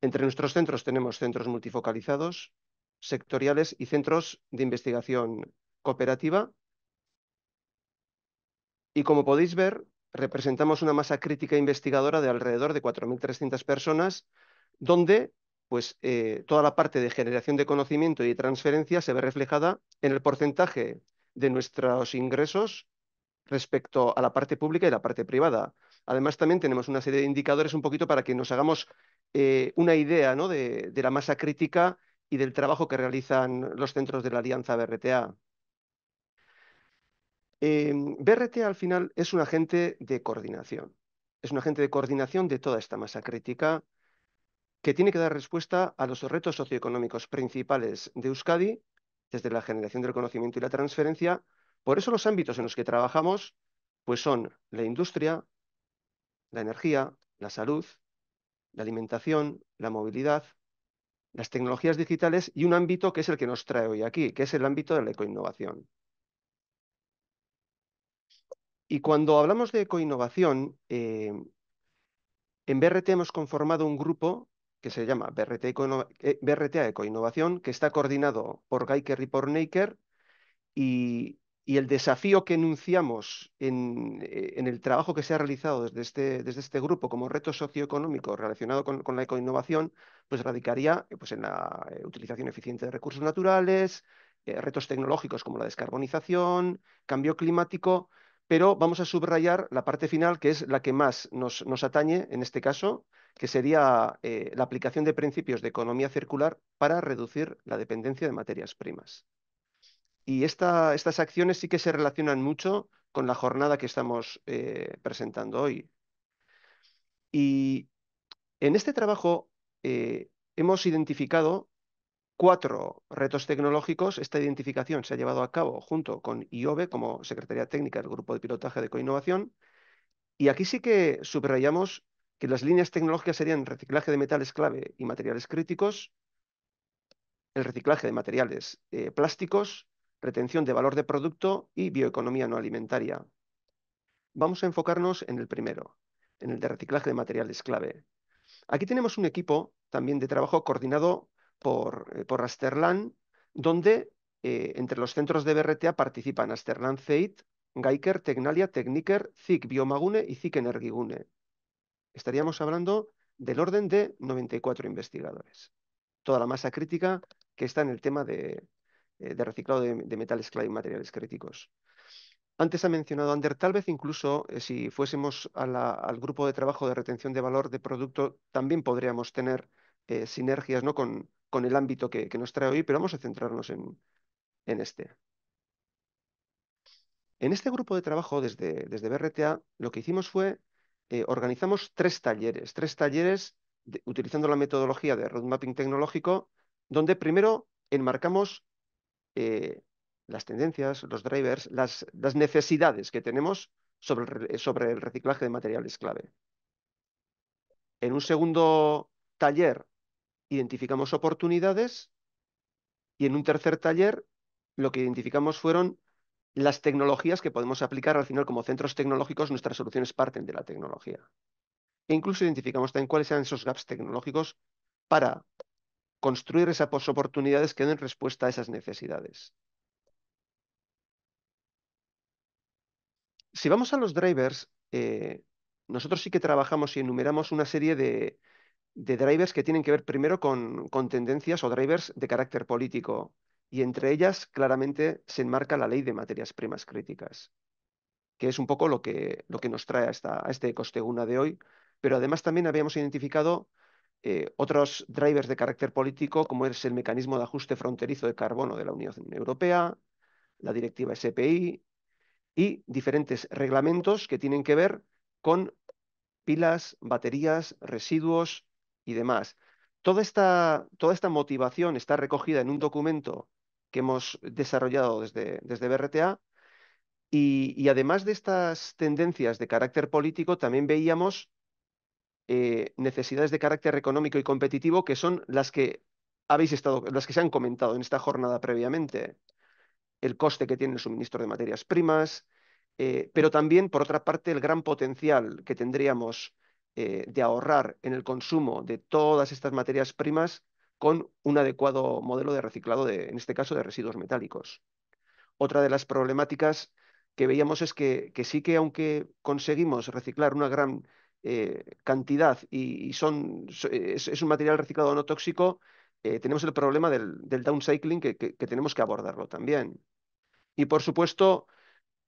Entre nuestros centros tenemos centros multifocalizados, sectoriales y centros de investigación cooperativa. Y como podéis ver, representamos una masa crítica investigadora de alrededor de 4.300 personas, donde pues eh, toda la parte de generación de conocimiento y transferencia se ve reflejada en el porcentaje de nuestros ingresos respecto a la parte pública y la parte privada. Además, también tenemos una serie de indicadores un poquito para que nos hagamos eh, una idea de, la masa crítica y del trabajo que realizan los centros de la Alianza BRTA. Em, BRTA al final es un agente de coordinación. Es un agente de coordinación de toda esta masa crítica que tiene que dar respuesta a los retos socioeconómicos principales de Euskadi, desde la generación del conocimiento y la transferencia. Por eso los ámbitos en los que trabajamos pues son la industria, la energía, la salud, la alimentación, la movilidad, las tecnologías digitales y un ámbito que es el que nos trae hoy aquí, que es el ámbito de la ecoinnovación. Y cuando hablamos de ecoinnovación, eh, en BRT hemos conformado un grupo que se llama BRT eh, Eco BRTA Ecoinnovación, que está coordinado por Geiker y por Neiker, y, el desafío que enunciamos eh, en, el trabajo que se ha realizado desde este, este grupo como reto socioeconómico relacionado con, la ecoinnovación, pues radicaría eh, pues, en la utilización eficiente de recursos naturales, retos tecnológicos como la descarbonización, cambio climático, pero vamos a subrayar la parte final, que es la que más nos, atañe en este caso, que sería eh, la aplicación de principios de economía circular para reducir la dependencia de materias primas. Y estas acciones sí que se relacionan mucho con la jornada que estamos eh, presentando hoy. Y en este trabajo eh, hemos identificado cuatro retos tecnológicos. Esta identificación se ha llevado a cabo junto con IOBE como Secretaría Técnica del Grupo de Pilotaje de Coinnovación. Y aquí sí que subrayamos que las líneas tecnológicas serían reciclaje de metales clave y materiales críticos, el reciclaje de materiales eh, plásticos, retención de valor de producto y bioeconomía no alimentaria. Vamos a enfocarnos en el primero, en el de reciclaje de materiales clave. Aquí tenemos un equipo también de trabajo coordinado por, eh, por Asterlan, donde eh, entre los centros de BRTA participan Asterlan CEIT, Geiker, Tecnalia, Techniker, ZIC Biomagune y ZIC Energigune. Estaríamos hablando del orden de 94 investigadores. Toda la masa crítica que está en el tema de, eh, reciclado de, metales clave y materiales críticos. Antes ha mencionado Ander, tal vez incluso si fuésemos al grupo de trabajo de retención de valor de producto, también podríamos tener sinergias ¿no? con, con el ámbito que, nos trae hoy, pero vamos a centrarnos en, este. En este grupo de trabajo desde, desde BRTA, lo que hicimos fue, eh, organizamos tres talleres, tres talleres utilizando la metodología de roadmapping tecnológico, donde primero enmarcamos eh, las tendencias, los drivers, las, necesidades que tenemos sobre, sobre el reciclaje de materiales clave. En un segundo taller identificamos oportunidades y en un tercer taller lo que identificamos fueron las tecnologías que podemos aplicar al final como centros tecnológicos, nuestras soluciones parten de la tecnología. E incluso identificamos también cuáles eran esos gaps tecnológicos para construir esas oportunidades que den respuesta a esas necesidades. Si vamos a los drivers, eh, nosotros sí que trabajamos y enumeramos una serie de, de drivers que tienen que ver primero con, con, tendencias o drivers de carácter político. Y entre ellas claramente se enmarca la ley de materias primas críticas, que es un poco lo que, lo que nos trae a, esta, a este Costeguna de hoy. Pero además también habíamos identificado eh, otros drivers de carácter político, como es el mecanismo de ajuste fronterizo de carbono de la Unión Europea, la directiva SPI y diferentes reglamentos que tienen que ver con pilas, baterías, residuos, y demás. Toda esta, toda esta motivación está recogida en un documento que hemos desarrollado desde, desde BRTA y, además de estas tendencias de carácter político, también veíamos eh, necesidades de carácter económico y competitivo que son las que habéis estado, las que se han comentado en esta jornada previamente. El coste que tiene el suministro de materias primas, eh, pero también, por otra parte, el gran potencial que tendríamos eh, de ahorrar en el consumo de todas estas materias primas con un adecuado modelo de reciclado, de, en este caso, de residuos metálicos. Otra de las problemáticas que veíamos es que, sí que aunque conseguimos reciclar una gran eh, cantidad y, son, eh, es, un material reciclado no tóxico, tenemos el problema del, downcycling que, tenemos que abordarlo también. Y por supuesto,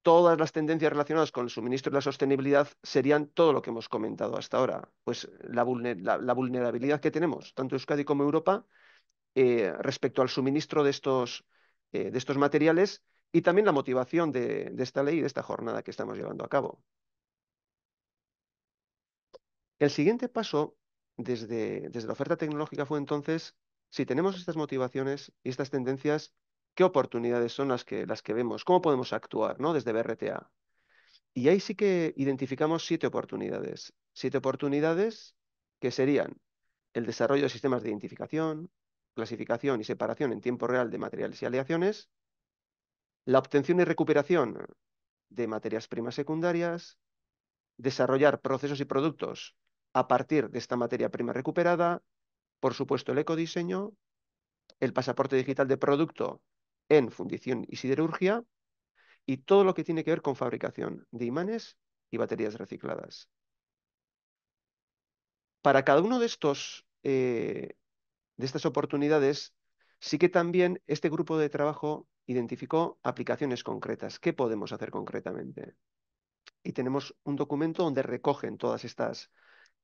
todas las tendencias relacionadas con el suministro y la sostenibilidad serían todo lo que hemos comentado hasta ahora. Pues la, vulnerabilidad que tenemos, tanto Euskadi como Europa, eh, respecto al suministro de estos, eh, de estos materiales y también la motivación de, esta ley y de esta jornada que estamos llevando a cabo. El siguiente paso desde, desde la oferta tecnológica fue entonces, si tenemos estas motivaciones y estas tendencias, qué oportunidades son las que, las que vemos, cómo podemos actuar ¿no? desde BRTA. Y ahí sí que identificamos siete oportunidades. Siete oportunidades que serían el desarrollo de sistemas de identificación, clasificación y separación en tiempo real de materiales y aleaciones, la obtención y recuperación de materias primas secundarias, desarrollar procesos y productos a partir de esta materia prima recuperada, por supuesto el ecodiseño, el pasaporte digital de producto en fundición y siderurgia y todo lo que tiene que ver con fabricación de imanes y baterías recicladas. Para cada uno de estos eh, de estas oportunidades, sí que también este grupo de trabajo identificó aplicaciones concretas. ¿Qué podemos hacer concretamente? Y tenemos un documento donde recogen todas estas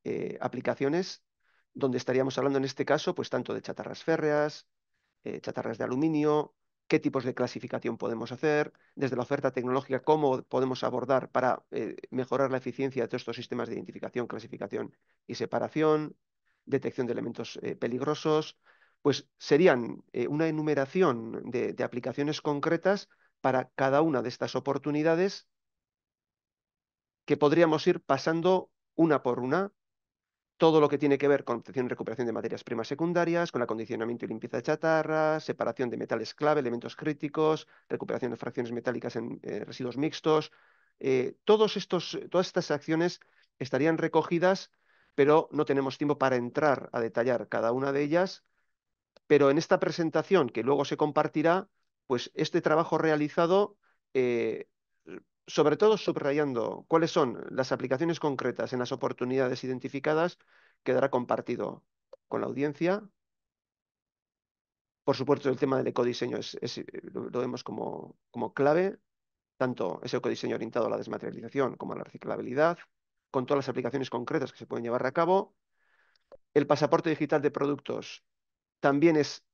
eh, aplicaciones, donde estaríamos hablando en este caso, pues tanto de chatarras férreas, eh, chatarras de aluminio, qué tipos de clasificación podemos hacer, desde la oferta tecnológica, cómo podemos abordar para eh, mejorar la eficiencia de todos estos sistemas de identificación, clasificación y separación, detección de elementos eh, peligrosos, pues serían eh, una enumeración de aplicaciones concretas para cada una de estas oportunidades que podríamos ir pasando una por una todo lo que tiene que ver con obtención y recuperación de materias primas secundarias, con acondicionamiento y limpieza de chatarra, separación de metales clave, elementos críticos, recuperación de fracciones metálicas en eh, residuos mixtos. Eh, todos estos, todas estas acciones estarían recogidas, pero no tenemos tiempo para entrar a detallar cada una de ellas. Pero en esta presentación, que luego se compartirá, pues este trabajo realizado eh, sobre todo subrayando cuáles son las aplicaciones concretas en las oportunidades identificadas, quedará compartido con la audiencia. Por supuesto, el tema del ecodiseño eh, lo vemos como, clave, tanto ese ecodiseño orientado a la desmaterialización como a la reciclabilidad, con todas las aplicaciones concretas que se pueden llevar a cabo. El pasaporte digital de productos también es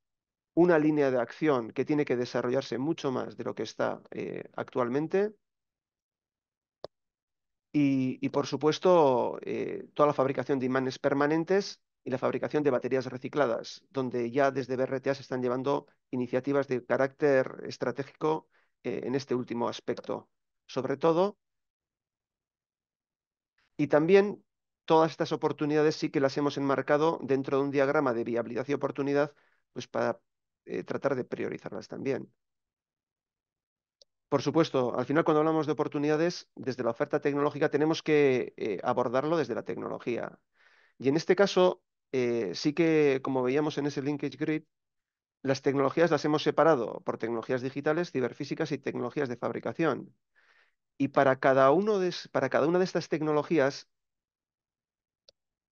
una línea de acción que tiene que desarrollarse mucho más de lo que está eh, actualmente. Y, por supuesto, eh, toda la fabricación de imanes permanentes y la fabricación de baterías recicladas, donde ya desde BRTA se están llevando iniciativas de carácter estratégico eh, en este último aspecto. Sobre todo, y también todas estas oportunidades sí que las hemos enmarcado dentro de un diagrama de viabilidad y oportunidad, pues para eh, tratar de priorizarlas también. Por supuesto, al final cuando hablamos de oportunidades, desde la oferta tecnológica tenemos que eh, abordarlo desde la tecnología. Y en este caso, eh, sí que, como veíamos en ese linkage grid, las tecnologías las hemos separado por tecnologías digitales, ciberfísicas y tecnologías de fabricación. Y para cada, uno para cada una de estas tecnologías,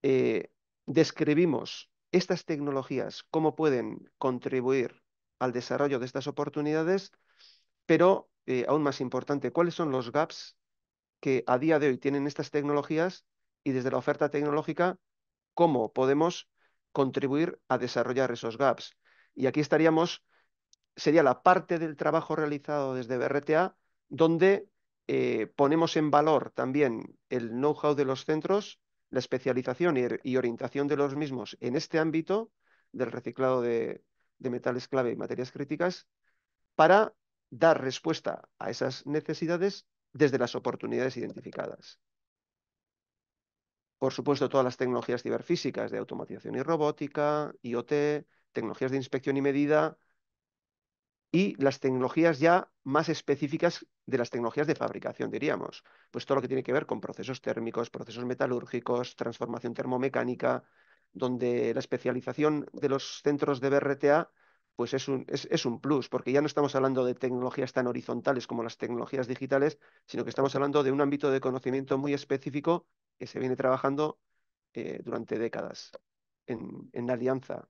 eh, describimos estas tecnologías, cómo pueden contribuir al desarrollo de estas oportunidades, pero eh, aún más importante, cuáles son los gaps que a día de hoy tienen estas tecnologías y desde la oferta tecnológica, cómo podemos contribuir a desarrollar esos gaps. Y aquí estaríamos, sería la parte del trabajo realizado desde BRTA, donde eh, ponemos en valor también el know-how de los centros, la especialización y, orientación de los mismos en este ámbito del reciclado de metales clave y materias críticas para dar respuesta a esas necesidades desde las oportunidades identificadas. Por supuesto, todas las tecnologías ciberfísicas de automatización y robótica, IoT, tecnologías de inspección y medida y las tecnologías ya más específicas de las tecnologías de fabricación, diríamos. Pues todo lo que tiene que ver con procesos térmicos, procesos metalúrgicos, transformación termomecánica, donde la especialización de los centros de BRTA pues es un, plus, porque ya no estamos hablando de tecnologías tan horizontales como las tecnologías digitales, sino que estamos hablando de un ámbito de conocimiento muy específico que se viene trabajando eh, durante décadas en, la alianza.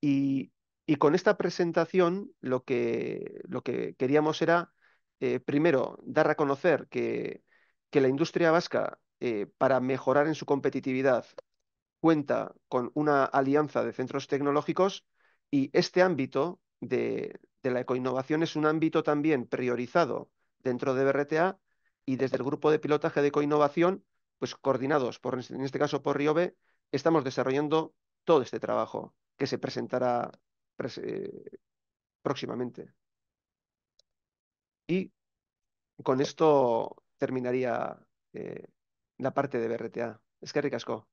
Y, con esta presentación lo que, lo que queríamos era, eh, primero, dar a conocer que, la industria vasca, eh, para mejorar en su competitividad, cuenta con una alianza de centros tecnológicos y este ámbito de, de la ecoinnovación es un ámbito también priorizado dentro de BRTA y desde el grupo de pilotaje de ecoinnovación, pues coordinados por, en este caso por Riobe, estamos desarrollando todo este trabajo que se presentará eh, próximamente. Y con esto terminaría eh, la parte de BRTA. Es que ricasco.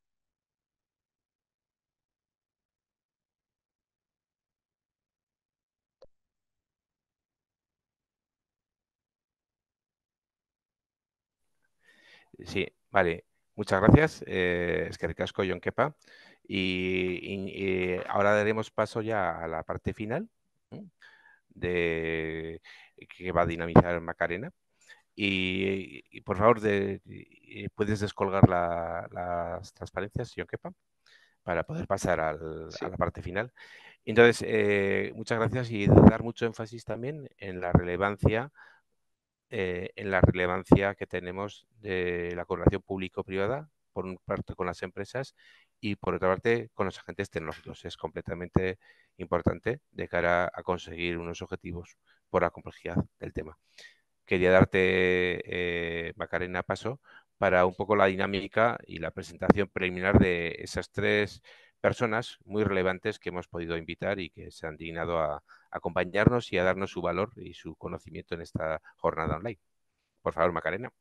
Sí, vale. Muchas gracias. Eh, es que John Kepa. Y, y, ahora daremos paso ya a la parte final de, que va a dinamizar Macarena. Y, por favor, de, puedes descolgar las transparencias, John Kepa, para poder pasar a la parte final. Entonces, eh, muchas gracias y dar mucho énfasis también en la relevancia eh, en la relevancia que tenemos de la colaboración público-privada, por un parte con las empresas y por otra parte con los agentes tecnológicos. Es completamente importante de cara a conseguir unos objetivos por la complejidad del tema. Quería darte, eh, Macarena, paso para un poco la dinámica y la presentación preliminar de esas tres personas muy relevantes que hemos podido invitar y que se han dignado a, acompañarnos y a darnos su valor y su conocimiento en esta jornada online. Por favor, Macarena.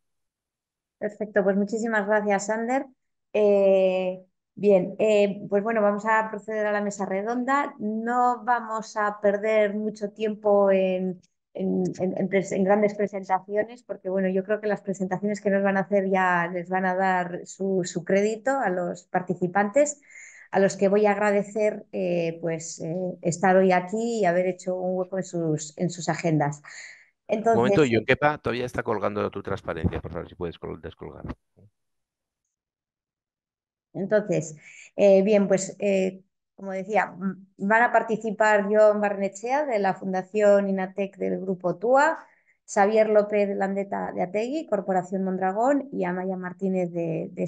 Perfecto, pues muchísimas gracias, Sander. Eh, bien, eh, pues bueno, vamos a proceder a la mesa redonda. No vamos a perder mucho tiempo en, grandes presentaciones, porque bueno, yo creo que las presentaciones que nos van a hacer ya les van a dar su, su crédito a los participantes a los que voy a agradecer eh, pues, eh, estar hoy aquí y haber hecho un hueco en sus, en sus agendas. un momento, yo todavía está colgando tu transparencia, por favor, si puedes descolgar. Entonces, eh, bien, pues como decía, van a participar John Barnechea de la Fundación INATEC del Grupo TUA, Xavier López Landeta de Ategui, Corporación Mondragón y Amaya Martínez de, de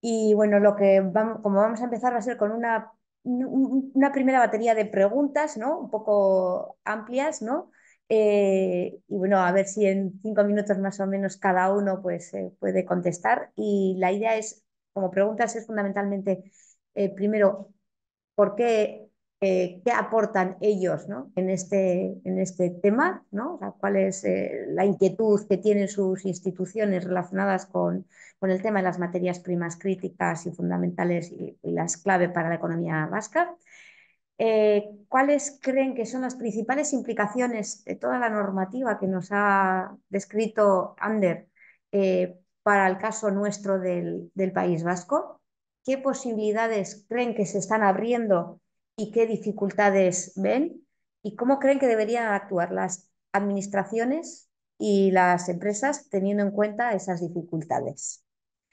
y bueno, lo que vamos, como vamos a empezar va a ser con una, una primera batería de preguntas, ¿no? Un poco amplias, ¿no? Eh, y bueno, a ver si en cinco minutos más o menos cada uno pues, eh, puede contestar. Y la idea es, como preguntas, es fundamentalmente, eh, primero, ¿por qué eh, qué aportan ellos en, este, en este tema, cuál es eh, la inquietud que tienen sus instituciones relacionadas con, el tema de las materias primas críticas y fundamentales y, las clave para la economía vasca. Eh, ¿Cuáles creen que son las principales implicaciones de toda la normativa que nos ha descrito Ander para el caso nuestro del, del País Vasco? ¿Qué posibilidades creen que se están abriendo y qué dificultades ven y cómo creen que deberían actuar las administraciones y las empresas teniendo en cuenta esas dificultades.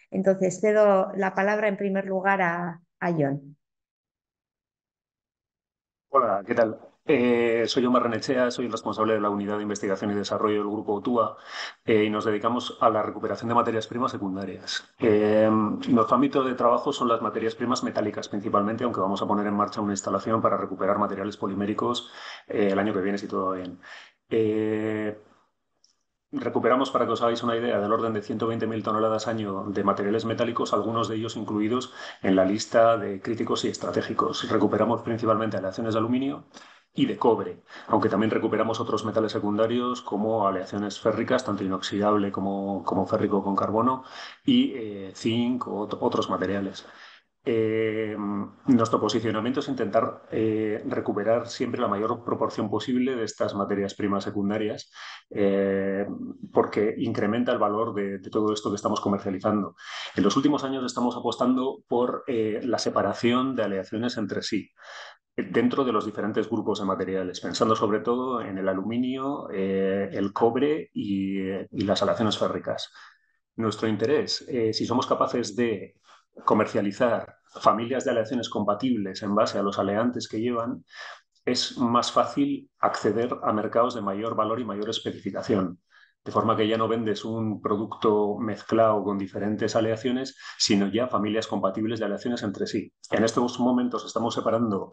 Entonces, cedo la palabra en primer lugar a, a John. Hola, ¿qué tal? Eh, soy Omar Renechea, soy el responsable de la Unidad de Investigación y Desarrollo del Grupo OTUA eh, y nos dedicamos a la recuperación de materias primas secundarias. Eh, nuestro ámbito de trabajo son las materias primas metálicas principalmente, aunque vamos a poner en marcha una instalación para recuperar materiales poliméricos el año que viene, si todo va bien. Recuperamos, para que os hagáis una idea, del orden de 120.000 toneladas año de materiales metálicos, algunos de ellos incluidos en la lista de críticos y estratégicos. Recuperamos principalmente aleaciones de aluminio, y de cobre, aunque también recuperamos otros metales secundarios como aleaciones férricas, tanto inoxidable como, férrico con carbono, y eh, zinc o otros materiales. Eh, nuestro posicionamiento es intentar eh, recuperar siempre la mayor proporción posible de estas materias primas secundarias, porque incrementa el valor de, todo esto que estamos comercializando. En los últimos años estamos apostando por la separación de aleaciones entre sí dentro de los diferentes grupos de materiales, pensando sobre todo en el aluminio, eh, el cobre y, las aleaciones férricas. Nuestro interés, eh, si somos capaces de comercializar familias de aleaciones compatibles en base a los aleantes que llevan, es más fácil acceder a mercados de mayor valor y mayor especificación de forma que ya no vendes un producto mezclado con diferentes aleaciones, sino ya familias compatibles de aleaciones entre sí. En estos momentos estamos separando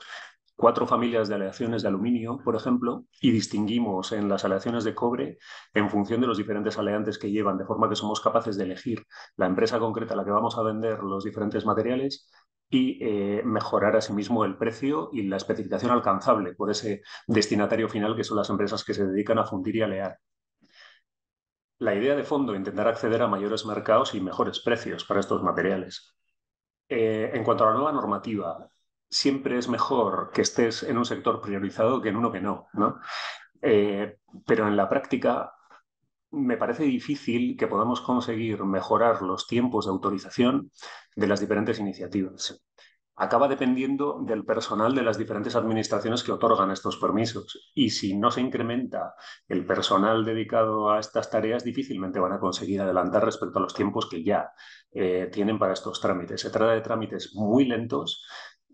cuatro familias de aleaciones de aluminio, por ejemplo, y distinguimos en las aleaciones de cobre en función de los diferentes aleantes que llevan, de forma que somos capaces de elegir la empresa concreta a la que vamos a vender los diferentes materiales y eh, mejorar asimismo el precio y la especificación alcanzable por ese destinatario final que son las empresas que se dedican a fundir y alear la idea de fondo, es intentar acceder a mayores mercados y mejores precios para estos materiales. Eh, en cuanto a la nueva normativa, siempre es mejor que estés en un sector priorizado que en uno que no, eh, pero en la práctica me parece difícil que podamos conseguir mejorar los tiempos de autorización de las diferentes iniciativas acaba dependiendo del personal de las diferentes administraciones que otorgan estos permisos. Y si no se incrementa el personal dedicado a estas tareas, difícilmente van a conseguir adelantar respecto a los tiempos que ya eh, tienen para estos trámites. Se trata de trámites muy lentos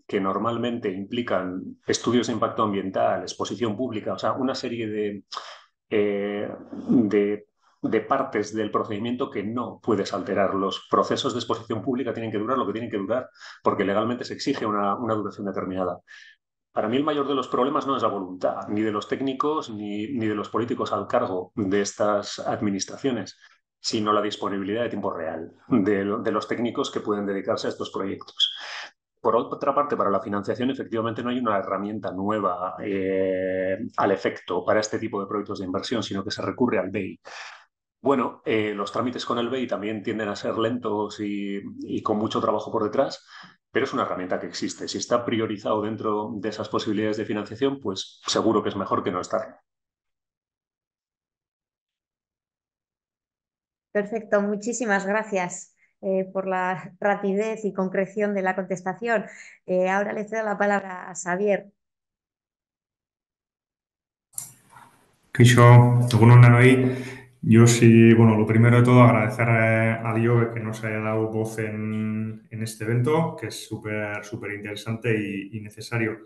que normalmente implican estudios de impacto ambiental, exposición pública, o sea, una serie de, eh, de de partes del procedimiento que no puedes alterar. Los procesos de exposición pública tienen que durar lo que tienen que durar, porque legalmente se exige una, duración determinada. Para mí el mayor de los problemas no es la voluntad, ni de los técnicos, ni, de los políticos al cargo de estas administraciones, sino la disponibilidad de tiempo real de, los técnicos que pueden dedicarse a estos proyectos. Por otra parte, para la financiación, efectivamente, no hay una herramienta nueva eh, al efecto para este tipo de proyectos de inversión, sino que se recurre al BEI. Bueno, eh, los trámites con el BEI también tienden a ser lentos y, con mucho trabajo por detrás, pero es una herramienta que existe. Si está priorizado dentro de esas posibilidades de financiación, pues seguro que es mejor que no estar. Perfecto, muchísimas gracias eh, por la rapidez y concreción de la contestación. Eh, ahora le cedo la palabra a Xavier. Yo sí, bueno, lo primero de todo agradecer a Dios que nos haya dado voz en, este evento, que es súper, súper interesante y, necesario.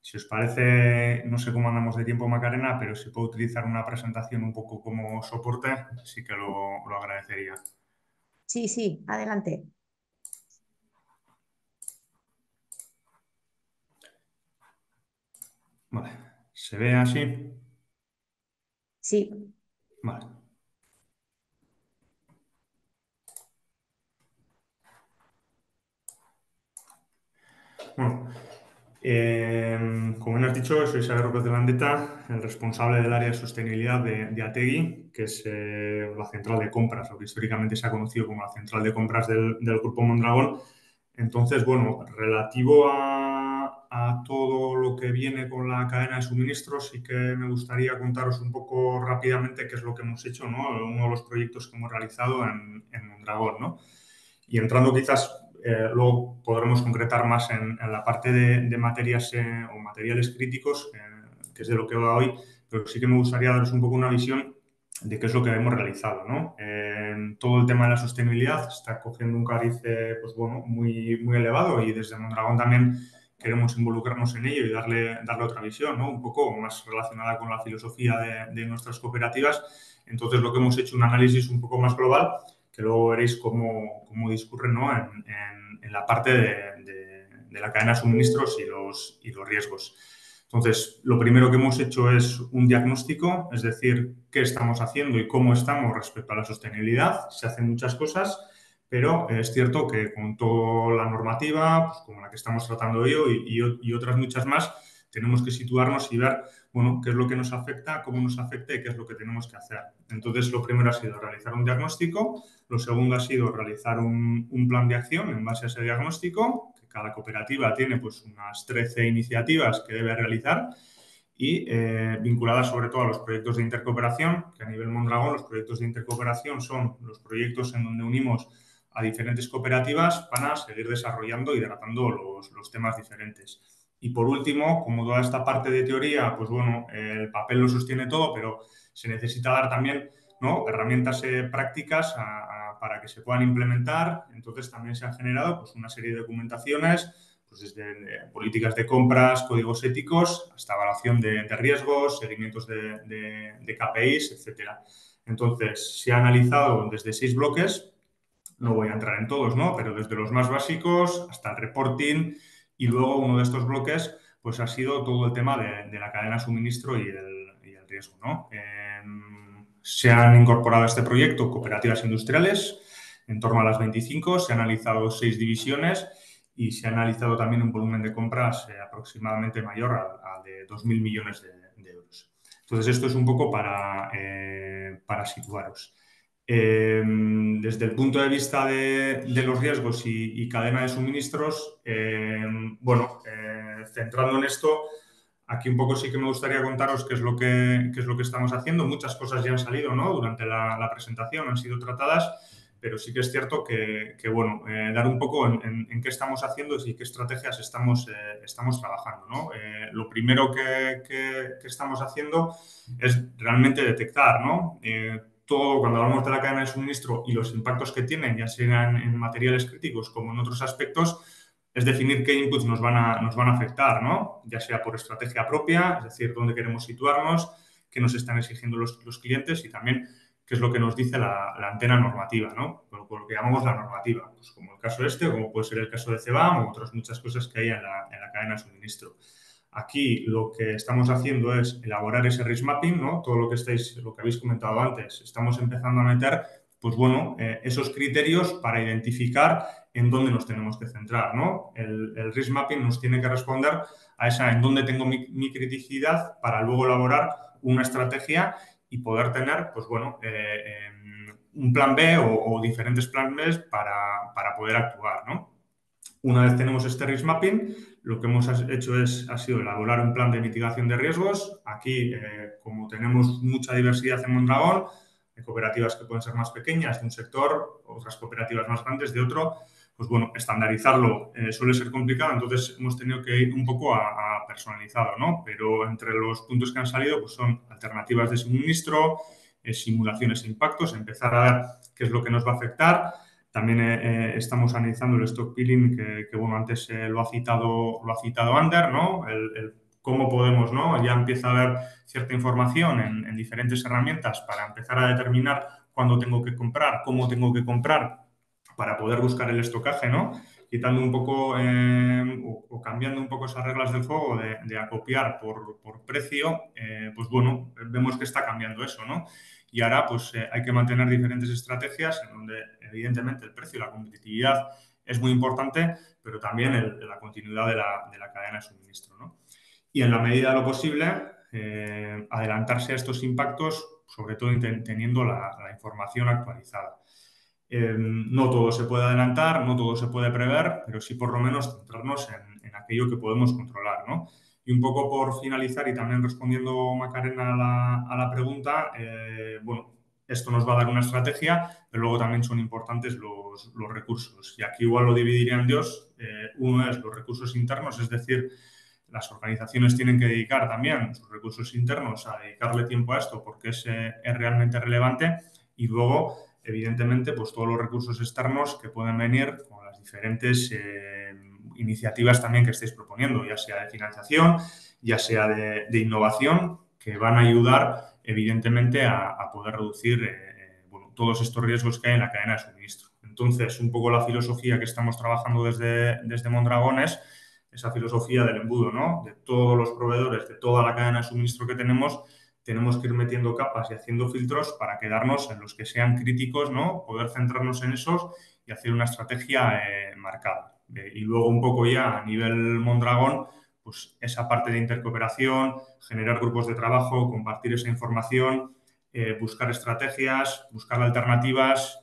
Si os parece, no sé cómo andamos de tiempo, Macarena, pero si puedo utilizar una presentación un poco como soporte, sí que lo, lo agradecería. Sí, sí, adelante. Vale, ¿se ve así? Sí. Vale. Bueno, em, como bien has dicho, soy Xavier López de Landeta, el responsable del área de sostenibilidad de, Ategui, que es eh, la central de compras, lo que históricamente se ha conocido como la central de compras del, Grupo Mondragón. Entonces, bueno, relativo a, todo lo que viene con la cadena de suministros, sí que me gustaría contaros un poco rápidamente qué es lo que hemos hecho, ¿no? Uno de los proyectos que hemos realizado en, en Mondragón, ¿no? Y entrando quizás eh, luego podremos concretar más en, la parte de, materias eh, o materiales críticos, eh, que es de lo que va hoy, pero sí que me gustaría daros un poco una visión de qué es lo que hemos realizado. ¿no? todo el tema de la sostenibilidad está cogiendo un cariz pues, bueno, muy, muy elevado y desde Mondragón también queremos involucrarnos en ello y darle, darle otra visión, ¿no? un poco más relacionada con la filosofía de, de nuestras cooperativas. Entonces, lo que hemos hecho un análisis un poco más global que luego veréis cómo, cómo discurre en, la parte de, la cadena de suministros y los, los riesgos. Entonces, lo primero que hemos hecho es un diagnóstico, es decir, qué estamos haciendo y cómo estamos respecto a la sostenibilidad. Se hacen muchas cosas, pero es cierto que con toda la normativa, pues, como la que estamos tratando hoy y, y otras muchas más, tenemos que situarnos y ver bueno, qué es lo que nos afecta, cómo nos afecta y qué es lo que tenemos que hacer. Entonces, lo primero ha sido realizar un diagnóstico, lo segundo ha sido realizar un, plan de acción en base a ese diagnóstico, que cada cooperativa tiene pues unas 13 iniciativas que debe realizar y eh, vinculadas sobre todo a los proyectos de intercooperación, que a nivel Mondragón los proyectos de intercooperación son los proyectos en donde unimos a diferentes cooperativas para seguir desarrollando y tratando los temas diferentes. Y por último, como toda esta parte de teoría, pues bueno, el papel lo sostiene todo, pero se necesita dar también ¿no? herramientas eh, prácticas para que se puedan implementar. Entonces también se han generado pues, una serie de documentaciones, pues, desde eh, políticas de compras, códigos éticos, hasta evaluación de, riesgos, seguimientos de, KPIs, etc. Entonces, se ha analizado desde seis bloques, no voy a entrar en todos, ¿no? pero desde los más básicos hasta el reporting, y luego uno de estos bloques pues ha sido todo el tema de, la cadena de suministro y el, riesgo. ¿no? Em, se han incorporado a este proyecto cooperativas industriales, en torno a las 25, se han analizado seis divisiones y se ha analizado también un volumen de compras eh, aproximadamente mayor al de 2.000 millones de, euros. Entonces, esto es un poco para, eh, para situaros. Em, desde el punto de vista de, los riesgos y, cadena de suministros, em, bueno, eh, centrando en esto, aquí un poco sí que me gustaría contaros qué es lo que, es lo que estamos haciendo. Muchas cosas ya han salido durante la, presentación, han sido tratadas, pero sí que es cierto que, bueno, eh, dar un poco en, qué estamos haciendo y qué estrategias estamos, eh, estamos trabajando. ¿no? lo primero que, estamos haciendo es realmente detectar, ¿no? todo, cuando hablamos de la cadena de suministro y los impactos que tienen, ya sean en materiales críticos como en otros aspectos, es definir qué inputs nos van a, afectar, Ya sea por estrategia propia, es decir, dónde queremos situarnos, qué nos están exigiendo los, clientes y también qué es lo que nos dice la, antena normativa, ¿no? Por, lo que llamamos la normativa, pues como el caso este, como puede ser el caso de CEBAM o otras muchas cosas que hay en la cadena de suministro. Aquí lo que estamos haciendo es elaborar ese risk mapping, ¿no? Todo lo que estáis, lo que habéis comentado antes, estamos empezando a meter, pues bueno, eh, esos criterios para identificar en dónde nos tenemos que centrar, El, risk mapping nos tiene que responder a esa en dónde tengo mi, criticidad para luego elaborar una estrategia y poder tener, pues bueno, eh, em, un plan B o, diferentes planes B para, poder actuar, Una vez tenemos este risk mapping, lo que hemos hecho es, ha sido elaborar un plan de mitigación de riesgos. Aquí, eh, como tenemos mucha diversidad en Mondragón, hay cooperativas que pueden ser más pequeñas de un sector, otras cooperativas más grandes de otro, pues bueno, estandarizarlo eh, suele ser complicado, entonces hemos tenido que ir un poco a, personalizado, ¿no? Pero entre los puntos que han salido pues son alternativas de suministro, eh, simulaciones e impactos, empezar a ver qué es lo que nos va a afectar, también eh, eh, estamos analizando el stock que, que bueno, antes eh, lo ha citado, lo ha citado Ander, ¿no? El, cómo podemos, ¿no? Ya empieza a haber cierta información en, diferentes herramientas para empezar a determinar cuándo tengo que comprar, cómo tengo que comprar, para poder buscar el estocaje, ¿no? Quitando un poco em, o, cambiando un poco esas reglas del juego de, acopiar por, precio, pues bueno, vemos que está cambiando eso, ¿no? Y ahora pues hay que mantener diferentes estrategias en donde evidentemente el precio y la competitividad es muy importante, pero también la continuidad de la, de la, cadena de suministro. ¿no? Y en la medida de lo posible, eh, adelantarse a estos impactos, sobre todo teniendo la, información actualizada. Eh, no todo se puede adelantar, no todo se puede prever, pero sí por lo menos centrarnos en, aquello que podemos controlar. ¿no? Y un poco por finalizar y también respondiendo, Macarena, a la, a la pregunta, eh, bueno, esto nos va a dar una estrategia, pero luego también son importantes los, recursos. Y aquí igual lo dividiría en dos. Eh, uno es los recursos internos, es decir, las organizaciones tienen que dedicar también sus recursos internos a dedicarle tiempo a esto porque es, realmente relevante. Y luego, evidentemente, pues todos los recursos externos que pueden venir con las diferentes eh, iniciativas también que estéis proponiendo, ya sea de financiación, ya sea de innovación, que van a ayudar evidentemente, a, poder reducir eh, eh, todos estos riesgos que hay en la cadena de suministro. Entonces, un poco la filosofía que estamos trabajando desde, desde Mondragón es esa filosofía del embudo, ¿no? De todos los proveedores, de toda la cadena de suministro que tenemos, tenemos que ir metiendo capas y haciendo filtros para quedarnos en los que sean críticos, ¿no? Poder centrarnos en esos y hacer una estrategia eh, marcada. y luego un poco ya a nivel Mondragón, pues, esa parte de intercooperación, generar grupos de trabajo, compartir esa información, eh, buscar estrategias, buscar alternativas,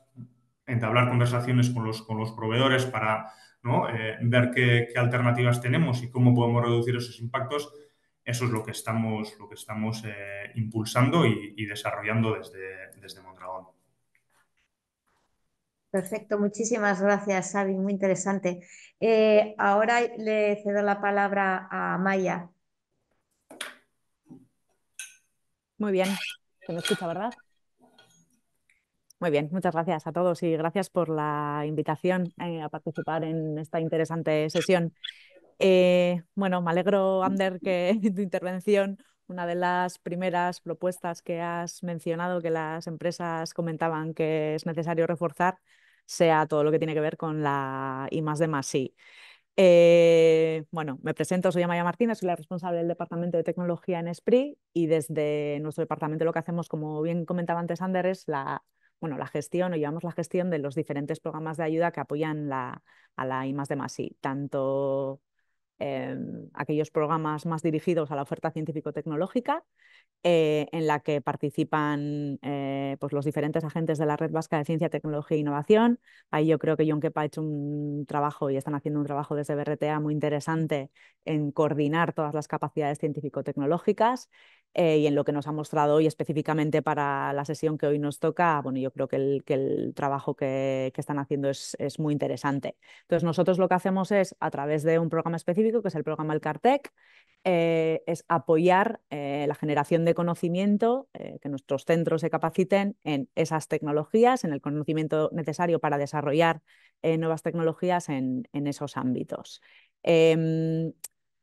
entablar conversaciones con los, con los proveedores para eh, ver qué, alternativas tenemos y cómo podemos reducir esos impactos. Eso es lo que estamos, lo que estamos eh, impulsando y, y desarrollando desde, desde Mondragón. Perfecto, muchísimas gracias, Sabi, muy interesante. Eh, ahora le cedo la palabra a Maya. Muy bien, se me escucha, ¿verdad? Muy bien, muchas gracias a todos y gracias por la invitación eh, a participar en esta interesante sesión. Eh, bueno, me alegro, Ander, que tu intervención una de las primeras propuestas que has mencionado que las empresas comentaban que es necesario reforzar sea todo lo que tiene que ver con la I eh, bueno, me presento, soy Amaya Martínez, soy la responsable del Departamento de Tecnología en SPRI y desde nuestro departamento lo que hacemos, como bien comentaba antes Ander, es la, bueno, la gestión o llevamos la gestión de los diferentes programas de ayuda que apoyan la, a la I tanto Em, aquellos programas más dirigidos a la oferta científico-tecnológica, eh, en la que participan eh, pues los diferentes agentes de la Red Vasca de Ciencia, Tecnología e Innovación. Ahí yo creo que John ha hecho un trabajo y están haciendo un trabajo desde BRTA muy interesante en coordinar todas las capacidades científico-tecnológicas. Eh, y en lo que nos ha mostrado hoy específicamente para la sesión que hoy nos toca, bueno, yo creo que el, que el trabajo que, están haciendo es, es muy interesante. Entonces, nosotros lo que hacemos es, a través de un programa específico, que es el programa El eh, es apoyar eh, la generación de conocimiento, eh, que nuestros centros se capaciten en esas tecnologías, en el conocimiento necesario para desarrollar eh, nuevas tecnologías en, en esos ámbitos. Em,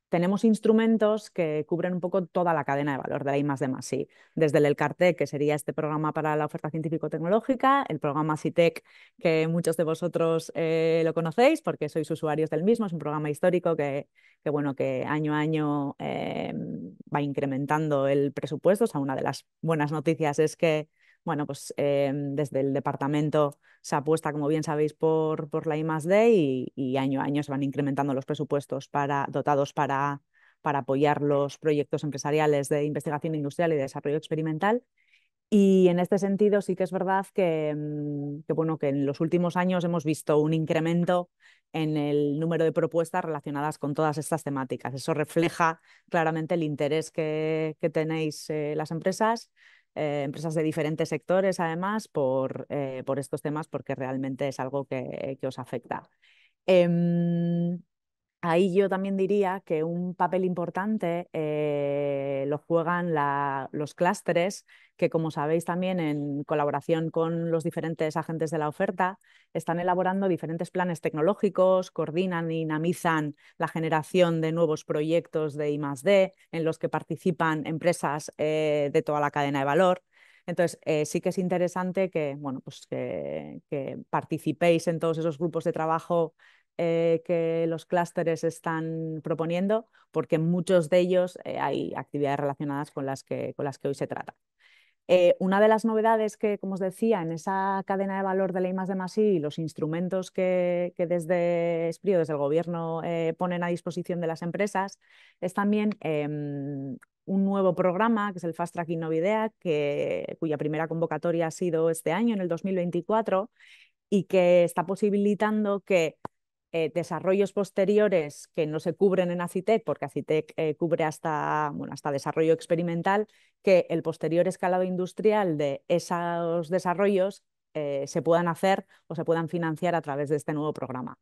tenemos instrumentos que cubren un poco toda la cadena de valor de la más de más Desde el ELCARTEC, que sería este programa para la oferta científico-tecnológica, el programa CITEC, que muchos de vosotros eh, lo conocéis porque sois usuarios del mismo, es un programa histórico que, que bueno, que año a año eh, va incrementando el presupuesto. O sea, una de las buenas noticias es que bueno, pues em, desde el departamento se apuesta, como bien sabéis, por, la I y, año a año se van incrementando los presupuestos para, dotados para, apoyar los proyectos empresariales de investigación industrial y de desarrollo experimental. Y en este sentido sí que es verdad que, mm, que, que en los últimos años hemos visto un incremento en el número de propuestas relacionadas con todas estas temáticas. Eso refleja claramente el interés que, tenéis eh, las empresas eh, empresas de diferentes sectores, además, eh, por, estos temas, porque realmente es algo que, os afecta. Em, Ahí yo también diría que un papel importante eh, lo juegan los clústeres, que como sabéis también en colaboración con los diferentes agentes de la oferta, están elaborando diferentes planes tecnológicos, coordinan y dinamizan la generación de nuevos proyectos de I+.D. en los que participan empresas eh, de toda la cadena de valor. Entonces, eh, sí que es interesante que, bueno, pues que, participéis en todos esos grupos de trabajo eh, que los clústeres están proponiendo, porque muchos de ellos eh, hay actividades relacionadas con las que, con las que hoy se trata. Eh, una de las novedades que, como os decía, en esa cadena de valor de la I+, de y los instrumentos que, desde Esprío, desde el gobierno, ponen a disposición de las empresas, es también em, un nuevo programa, que es el Fast Track Innovidea, que, cuya primera convocatoria ha sido este año, en el 2024, y que está posibilitando que eh, desarrollos posteriores que no se cubren en ACITEC, porque ACITEC eh, cubre hasta, bueno, hasta desarrollo experimental, que el posterior escalado industrial de esos desarrollos eh, se puedan hacer o se puedan financiar a través de este nuevo programa.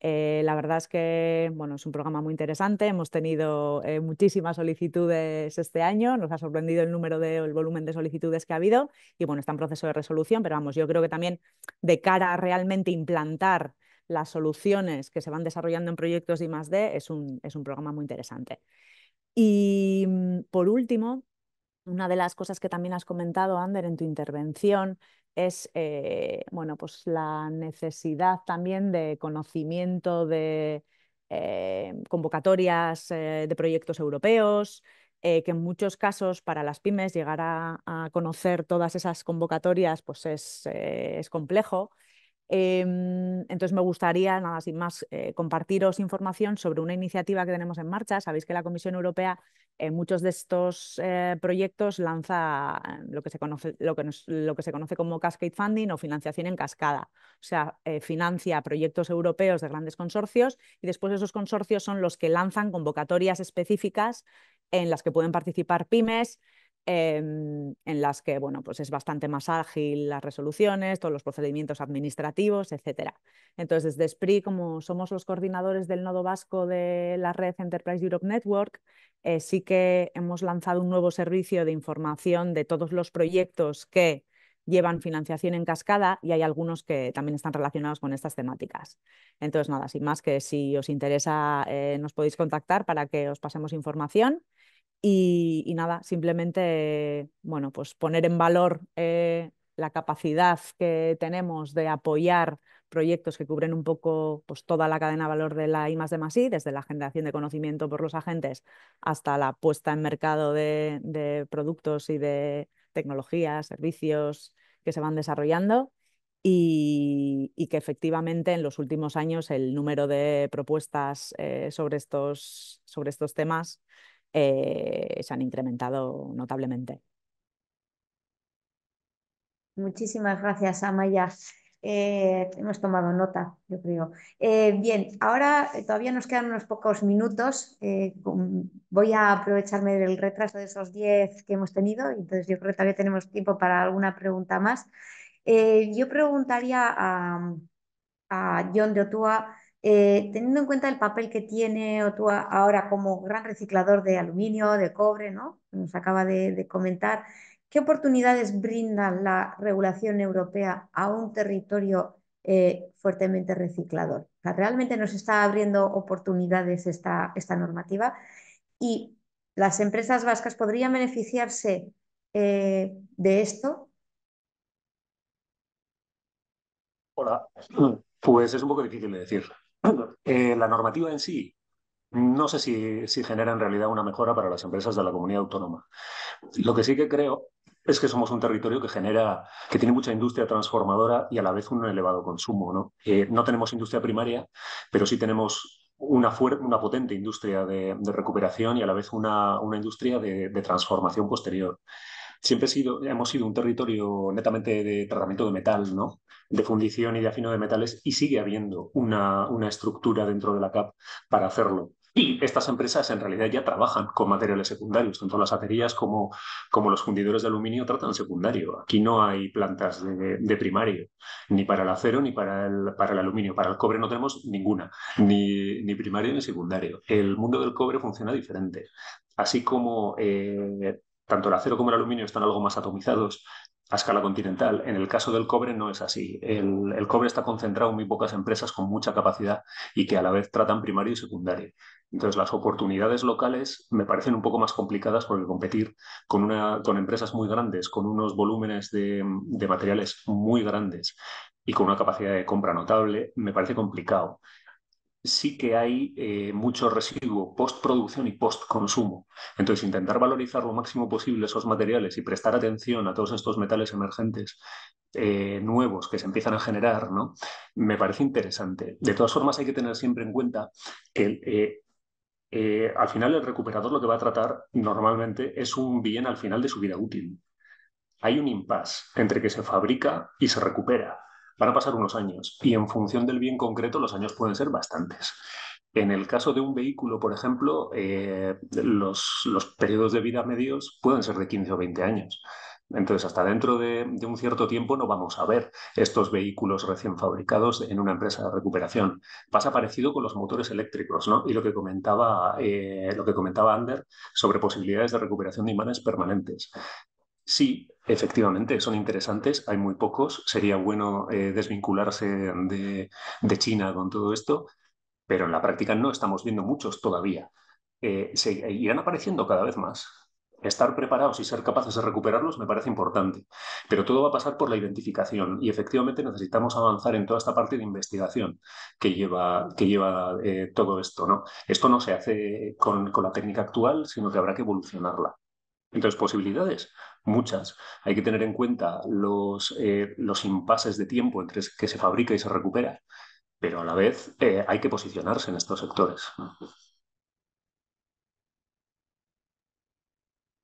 la verdad es que bueno, es un programa muy interesante, hemos tenido muchísimas solicitudes este año, nos ha sorprendido el número de, el volumen de solicitudes que ha habido y bueno, está en proceso de resolución, pero vamos, yo creo que también de cara a realmente implantar las soluciones que se van desarrollando en proyectos de I+.D. Es un, es un programa muy interesante. Y mm, por último, una de las cosas que también has comentado, Ander, en tu intervención, es eh, bueno, pues la necesidad también de conocimiento de eh, convocatorias eh, de proyectos europeos, que en muchos casos para las pymes llegar a, conocer todas esas convocatorias pues es complejo Em, entonces me gustaría, nada sin más, eh, compartiros información sobre una iniciativa que tenemos en marcha. Sabéis que la Comisión Europea en muchos de estos eh, proyectos lanza eh, lo que, se conoce, lo, que lo que se conoce como cascade funding o financiación en cascada. O sea, financia proyectos europeos de grandes consorcios y después esos consorcios son los que lanzan convocatorias específicas en las que pueden participar pymes, Em, en las que bueno, pues es bastante más ágil las resoluciones, todos los procedimientos administrativos, etc. Entonces, desde SPRI, como somos los coordinadores del nodo vasco de la red Enterprise Europe Network, eh, sí que hemos lanzado un nuevo servicio de información de todos los proyectos que llevan financiación en cascada y hay algunos que también están relacionados con estas temáticas. Entonces, nada, sin más que si os interesa eh, nos podéis contactar para que os pasemos información y, nada, simplemente, bueno, pues poner en valor eh, la capacidad que tenemos de apoyar proyectos que cubren un poco pues, toda la cadena de valor de la I desde la generación de conocimiento por los agentes hasta la puesta en mercado de, productos y de tecnologías, servicios que se van desarrollando y, que efectivamente en los últimos años el número de propuestas eh, sobre, estos, sobre estos temas eh, se han incrementado notablemente. Muchísimas gracias, Amaya. Eh, hemos tomado nota, yo creo. Eh, bien, ahora todavía nos quedan unos pocos minutos. voy a aprovecharme del retraso de esos 10 que hemos tenido, entonces yo creo que todavía tenemos tiempo para alguna pregunta más. yo preguntaría a, John de Otua eh, teniendo en cuenta el papel que tiene Otua ahora como gran reciclador de aluminio, de cobre, ¿no? nos acaba de, comentar, ¿qué oportunidades brinda la regulación europea a un territorio eh, fuertemente reciclador? realmente nos está abriendo oportunidades esta, esta normativa y las empresas vascas podrían beneficiarse eh, de esto. Hola, pues es un poco difícil de decir. Eh, la normativa en sí, no sé si, si, genera en realidad una mejora para las empresas de la comunidad autónoma. Lo que sí que creo es que somos un territorio que genera, que tiene mucha industria transformadora y a la vez un elevado consumo. No, eh, tenemos industria primaria, pero sí tenemos una, una potente industria de, recuperación y a la vez una, industria de transformación posterior siempre sido, hemos sido un territorio netamente de tratamiento de metal, ¿no? de fundición y de afino de metales, y sigue habiendo una, estructura dentro de la CAP para hacerlo. Y estas empresas en realidad ya trabajan con materiales secundarios, tanto las acerías como, como los fundidores de aluminio tratan secundario. Aquí no hay plantas de, primario, ni para el acero ni para el, para el, aluminio. Para el cobre no tenemos ninguna, ni, primario ni secundario. El mundo del cobre funciona diferente así como eh, tanto el acero como el aluminio están algo más atomizados a escala continental. En el caso del cobre no es así. El, cobre está concentrado en muy pocas empresas con mucha capacidad y que a la vez tratan primario y secundario. Entonces las oportunidades locales me parecen un poco más complicadas porque competir con, empresas muy grandes, con unos volúmenes de materiales muy grandes y con una capacidad de compra notable, me parece complicado sí que hay eh, mucho residuo postproducción y postconsumo. Entonces, intentar valorizar lo máximo posible esos materiales y prestar atención a todos estos metales emergentes eh, nuevos que se empiezan a generar, ¿no? Me parece interesante. De todas formas, hay que tener siempre en cuenta que eh, al final el recuperador lo que va a tratar normalmente es un bien al final de su vida útil. Hay un impasse entre que se fabrica y se recupera van a pasar unos años y en función del bien concreto los años pueden ser bastantes. En el caso de un vehículo, por ejemplo, eh, los, los periodos de vida medios pueden ser de 15 o 20 años. Entonces, hasta dentro de, un cierto tiempo no vamos a ver estos vehículos recién fabricados en una empresa de recuperación. Pasa parecido con los motores eléctricos, ¿no? Y lo que comentaba, eh, lo que comentaba Ander sobre posibilidades de recuperación de imanes permanentes. Sí, Efectivamente, son interesantes, hay muy pocos, sería bueno eh, desvincularse de, China con todo esto, pero en la práctica no estamos viendo muchos todavía. Eh, se irán apareciendo cada vez más. Estar preparados y ser capaces de recuperarlos me parece importante, pero todo va a pasar por la identificación y efectivamente necesitamos avanzar en toda esta parte de investigación que lleva, que lleva eh, todo esto. ¿no? Esto no se hace con, con la técnica actual, sino que habrá que evolucionarla. Entonces, posibilidades muchas. Hay que tener en cuenta los, eh, los impases de tiempo entre que se fabrica y se recupera, pero a la vez eh, hay que posicionarse en estos sectores.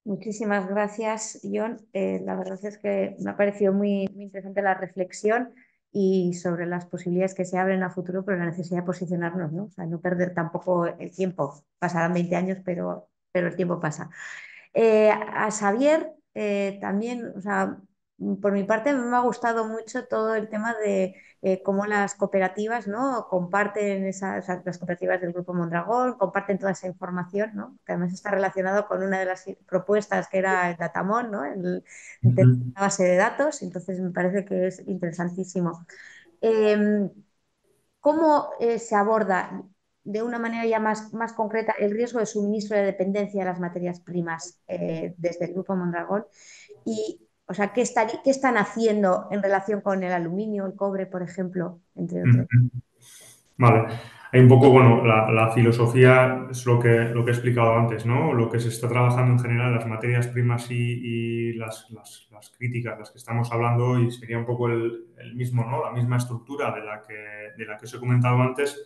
Muchísimas gracias, John. Eh, la verdad es que me ha parecido muy, interesante la reflexión y sobre las posibilidades que se abren a futuro, pero la necesidad de posicionarnos, ¿no? O sea, no perder tampoco el tiempo. Pasarán 20 años, pero, pero el tiempo pasa. a Xavier eh, también, o sea, mm, por mi parte me ha gustado mucho todo el tema de eh, cómo las cooperativas ¿no? comparten esas, las cooperativas del Grupo Mondragón, comparten toda esa información, ¿no? que además está relacionado con una de las propuestas que era el Datamon, ¿no? la base de datos, entonces me parece que es interesantísimo. Em, ¿Cómo eh, se aborda? de una manera ya más, más concreta el riesgo de suministro de dependencia de las materias primas eh, desde el Grupo Mondragón y, o sea, ¿qué, qué están haciendo en relación con el aluminio, el cobre, por ejemplo, entre otros. Vale. Hay un poco, bueno, la, filosofía es lo que, lo que he explicado antes, ¿no? Lo que se está trabajando en general, las materias primas y, las, las, críticas, las que estamos hablando, y sería un poco el, el mismo, ¿no? La misma estructura de la que, de la que os he comentado antes,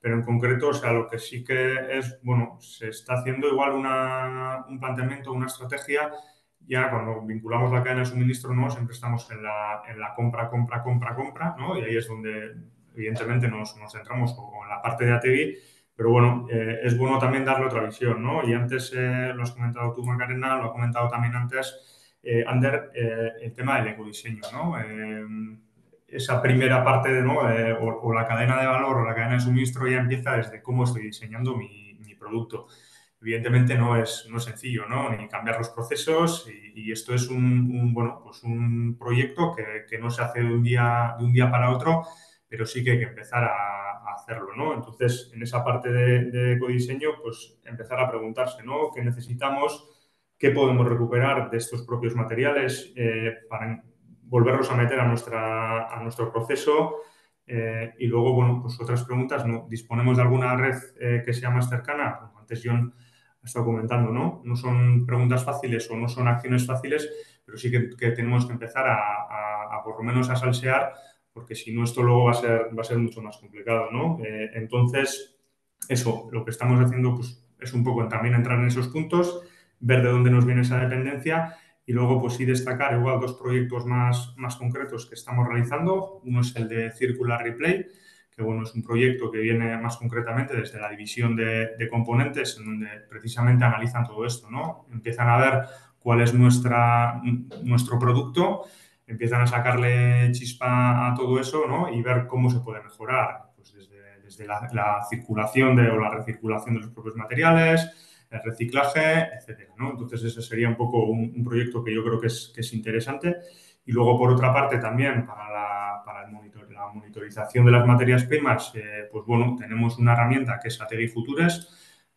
pero en concreto, o sea, lo que sí que es, bueno, se está haciendo igual una, un planteamiento, una estrategia, ya cuando vinculamos la cadena de suministro, ¿no? Siempre estamos en la, en la compra, compra, compra, compra, ¿no? Y ahí es donde, evidentemente, nos, nos centramos o en la parte de ATV, pero bueno, eh, es bueno también darle otra visión, ¿no? Y antes eh, lo has comentado tú, Macarena, lo ha comentado también antes eh, Ander, el tema del ecodiseño, ¿no? esa primera parte de, o, la cadena de valor o la cadena de suministro ya empieza desde cómo estoy diseñando mi, producto. Evidentemente no es, sencillo, ¿no? Ni cambiar los procesos y, esto es un, bueno, pues un proyecto que, no se hace de un, día, de un día para otro, pero sí que hay que empezar a, hacerlo, ¿no? Entonces, en esa parte de, de ecodiseño, pues empezar a preguntarse, ¿no? ¿Qué necesitamos? ¿Qué podemos recuperar de estos propios materiales eh, para volverlos a meter a, nuestra, a nuestro proceso. Eh, y luego, bueno, pues otras preguntas, ¿no? ¿Disponemos de alguna red eh, que sea más cercana? Como antes John ha estado comentando, ¿no? No son preguntas fáciles o no son acciones fáciles, pero sí que, tenemos que empezar a, por lo menos a salsear, porque si no, esto luego va a ser, va a ser mucho más complicado, ¿no? Eh, entonces, eso, lo que estamos haciendo pues, es un poco también entrar en esos puntos, ver de dónde nos viene esa dependencia y luego, pues sí destacar igual dos proyectos más, concretos que estamos realizando. Uno es el de Circular Replay, que bueno, es un proyecto que viene más concretamente desde la división de, componentes, en donde precisamente analizan todo esto, ¿no? Empiezan a ver cuál es nuestra, nuestro producto, empiezan a sacarle chispa a todo eso, ¿no? Y ver cómo se puede mejorar, pues desde, la, circulación o la recirculación de los propios materiales, el reciclaje, etcétera. ¿no? Entonces, ese sería un poco un, proyecto que yo creo que es, interesante. Y luego, por otra parte, también para la, monitorización de las materias primas, eh, pues bueno, tenemos una herramienta que es Ategui Futures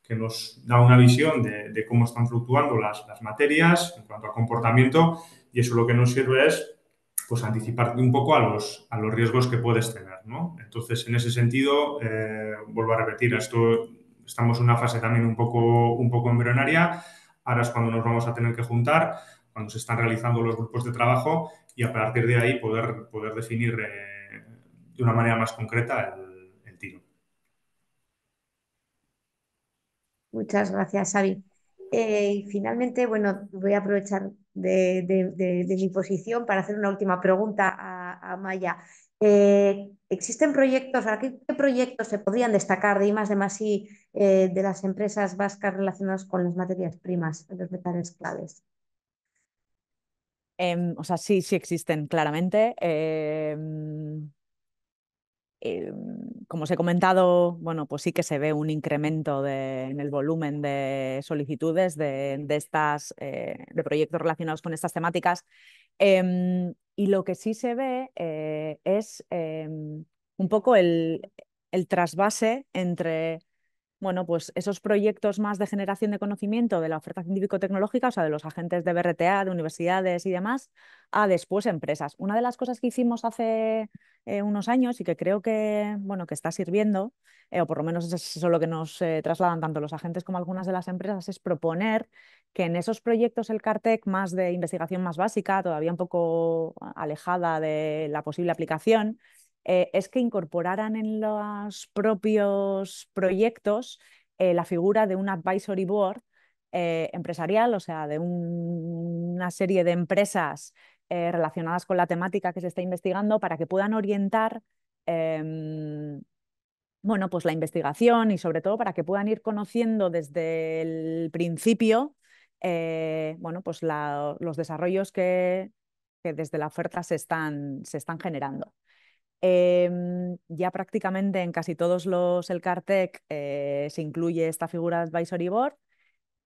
que nos da una visión de, cómo están fluctuando las, materias en cuanto a comportamiento y eso lo que nos sirve es pues anticipar un poco a los, riesgos que puedes tener. Entonces, en ese sentido, eh, vuelvo a repetir, esto estamos en una fase también un poco, un poco embrionaria. Ahora es cuando nos vamos a tener que juntar, cuando se están realizando los grupos de trabajo y a partir de ahí poder, poder definir eh, de una manera más concreta el, tiro. Muchas gracias, Xavi. Eh, y finalmente, bueno, voy a aprovechar de, mi posición para hacer una última pregunta a Maya. Eh, ¿Existen proyectos, qué, qué proyectos se podrían destacar de más de más y eh, de las empresas vascas relacionadas con las materias primas, los metales claves? Em, o sea, sí, sí existen, claramente. Em, eh, como os he comentado, bueno, pues sí que se ve un incremento en el volumen de solicitudes de, estas, eh, de proyectos relacionados con estas temáticas. Em, y lo que sí se ve eh, es em, un poco el trasvase entre bueno, pues esos proyectos más de generación de conocimiento de la oferta científico-tecnológica, o sea, de los agentes de BRTA, de universidades y demás, a después empresas. Una de las cosas que hicimos hace eh, unos años y que creo que, bueno, que está sirviendo, eh, o por lo menos eso es lo que nos eh, trasladan tanto los agentes como algunas de las empresas, es proponer que en esos proyectos el CARTEC más de investigación más básica, todavía un poco alejada de la posible aplicación, eh, es que incorporaran en los propios proyectos eh, la figura de un advisory board eh, empresarial, o sea, de una serie de empresas relacionadas con la temática que se está investigando para que puedan orientar em, pues la investigación y sobre todo para que puedan ir conociendo desde el principio pues los desarrollos que, desde la oferta se están generando. Em, ya prácticamente en casi todos los el CARTEC eh, se incluye esta figura advisory board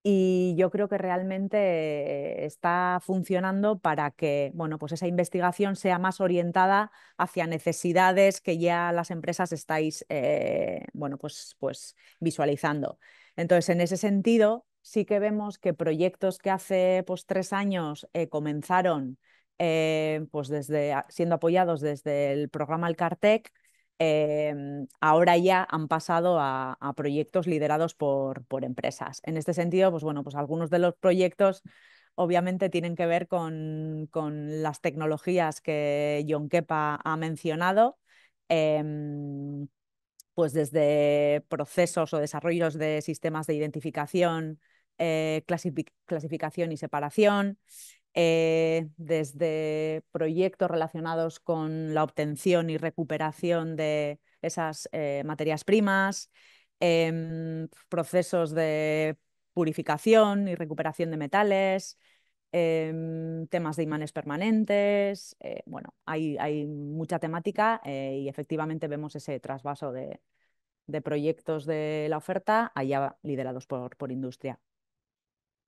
y yo creo que realmente está funcionando para que bueno, pues esa investigación sea más orientada hacia necesidades que ya las empresas estáis eh, bueno, pues, pues visualizando. Entonces, en ese sentido, sí que vemos que proyectos que hace pues, tres años eh, comenzaron eh, pues desde, siendo apoyados desde el programa Alcartec, eh, ahora ya han pasado a, proyectos liderados por, por, empresas. En este sentido, pues bueno, pues algunos de los proyectos obviamente tienen que ver con, las tecnologías que John Kepa ha mencionado. Em, pues desde procesos o desarrollos de sistemas de identificación, eh, clasificación y separación, eh, desde proyectos relacionados con la obtención y recuperación de esas eh, materias primas, em, procesos de purificación y recuperación de metales, em, temas de imanes permanentes. Eh, bueno, hay, mucha temática y efectivamente vemos ese trasvaso de, proyectos de la oferta allá liderados por industria.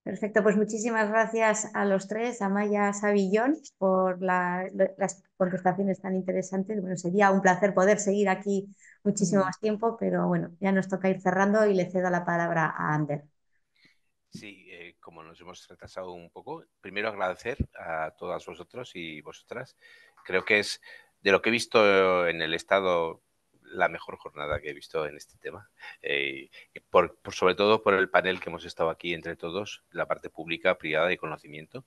Perfecto, pues muchísimas gracias a los tres, a Maya Savillón, por las contestaciones tan interesantes. Bueno, sería un placer poder seguir aquí muchísimo más tiempo, pero bueno, ya nos toca ir cerrando y le cedo la palabra a Ander. Sí, eh, como nos hemos retrasado un poco, primero agradecer a todas vosotros y vosotras. Creo que es de lo que he visto en el estado la mejor jornada que he visto en este tema. Eh, por, sobre todo por el panel que hemos estado aquí entre todos, la parte pública, privada y conocimiento.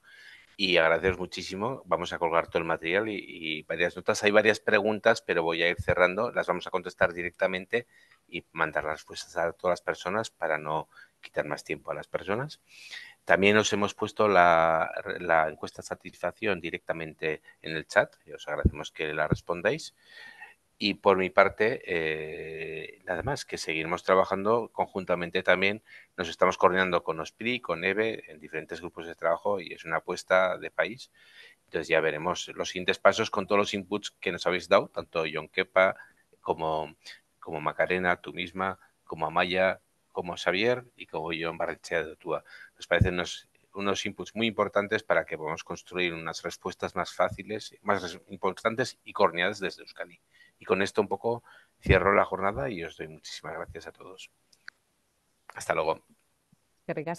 Y agradeceros muchísimo. Vamos a colgar todo el material y, varias notas. Hay varias preguntas, pero voy a ir cerrando. Las vamos a contestar directamente y mandar las respuestas a todas las personas para no quitar más tiempo a las personas. También os hemos puesto la, la encuesta de satisfacción directamente en el chat. Y os agradecemos que la respondáis. Y por mi parte, eh, nada más, que seguiremos trabajando conjuntamente también. Nos estamos coordinando con OSPRI, con EVE, en diferentes grupos de trabajo y es una apuesta de país. Entonces ya veremos los siguientes pasos con todos los inputs que nos habéis dado, tanto John Kepa como, como Macarena, tú misma, como Amaya, como Xavier y como John Barrechea de Túa. Nos parecen unos, unos inputs muy importantes para que podamos construir unas respuestas más fáciles, más importantes y coordinadas desde Euskadi. Y con esto un poco cierro la jornada y os doy muchísimas gracias a todos. Hasta luego. Gracias.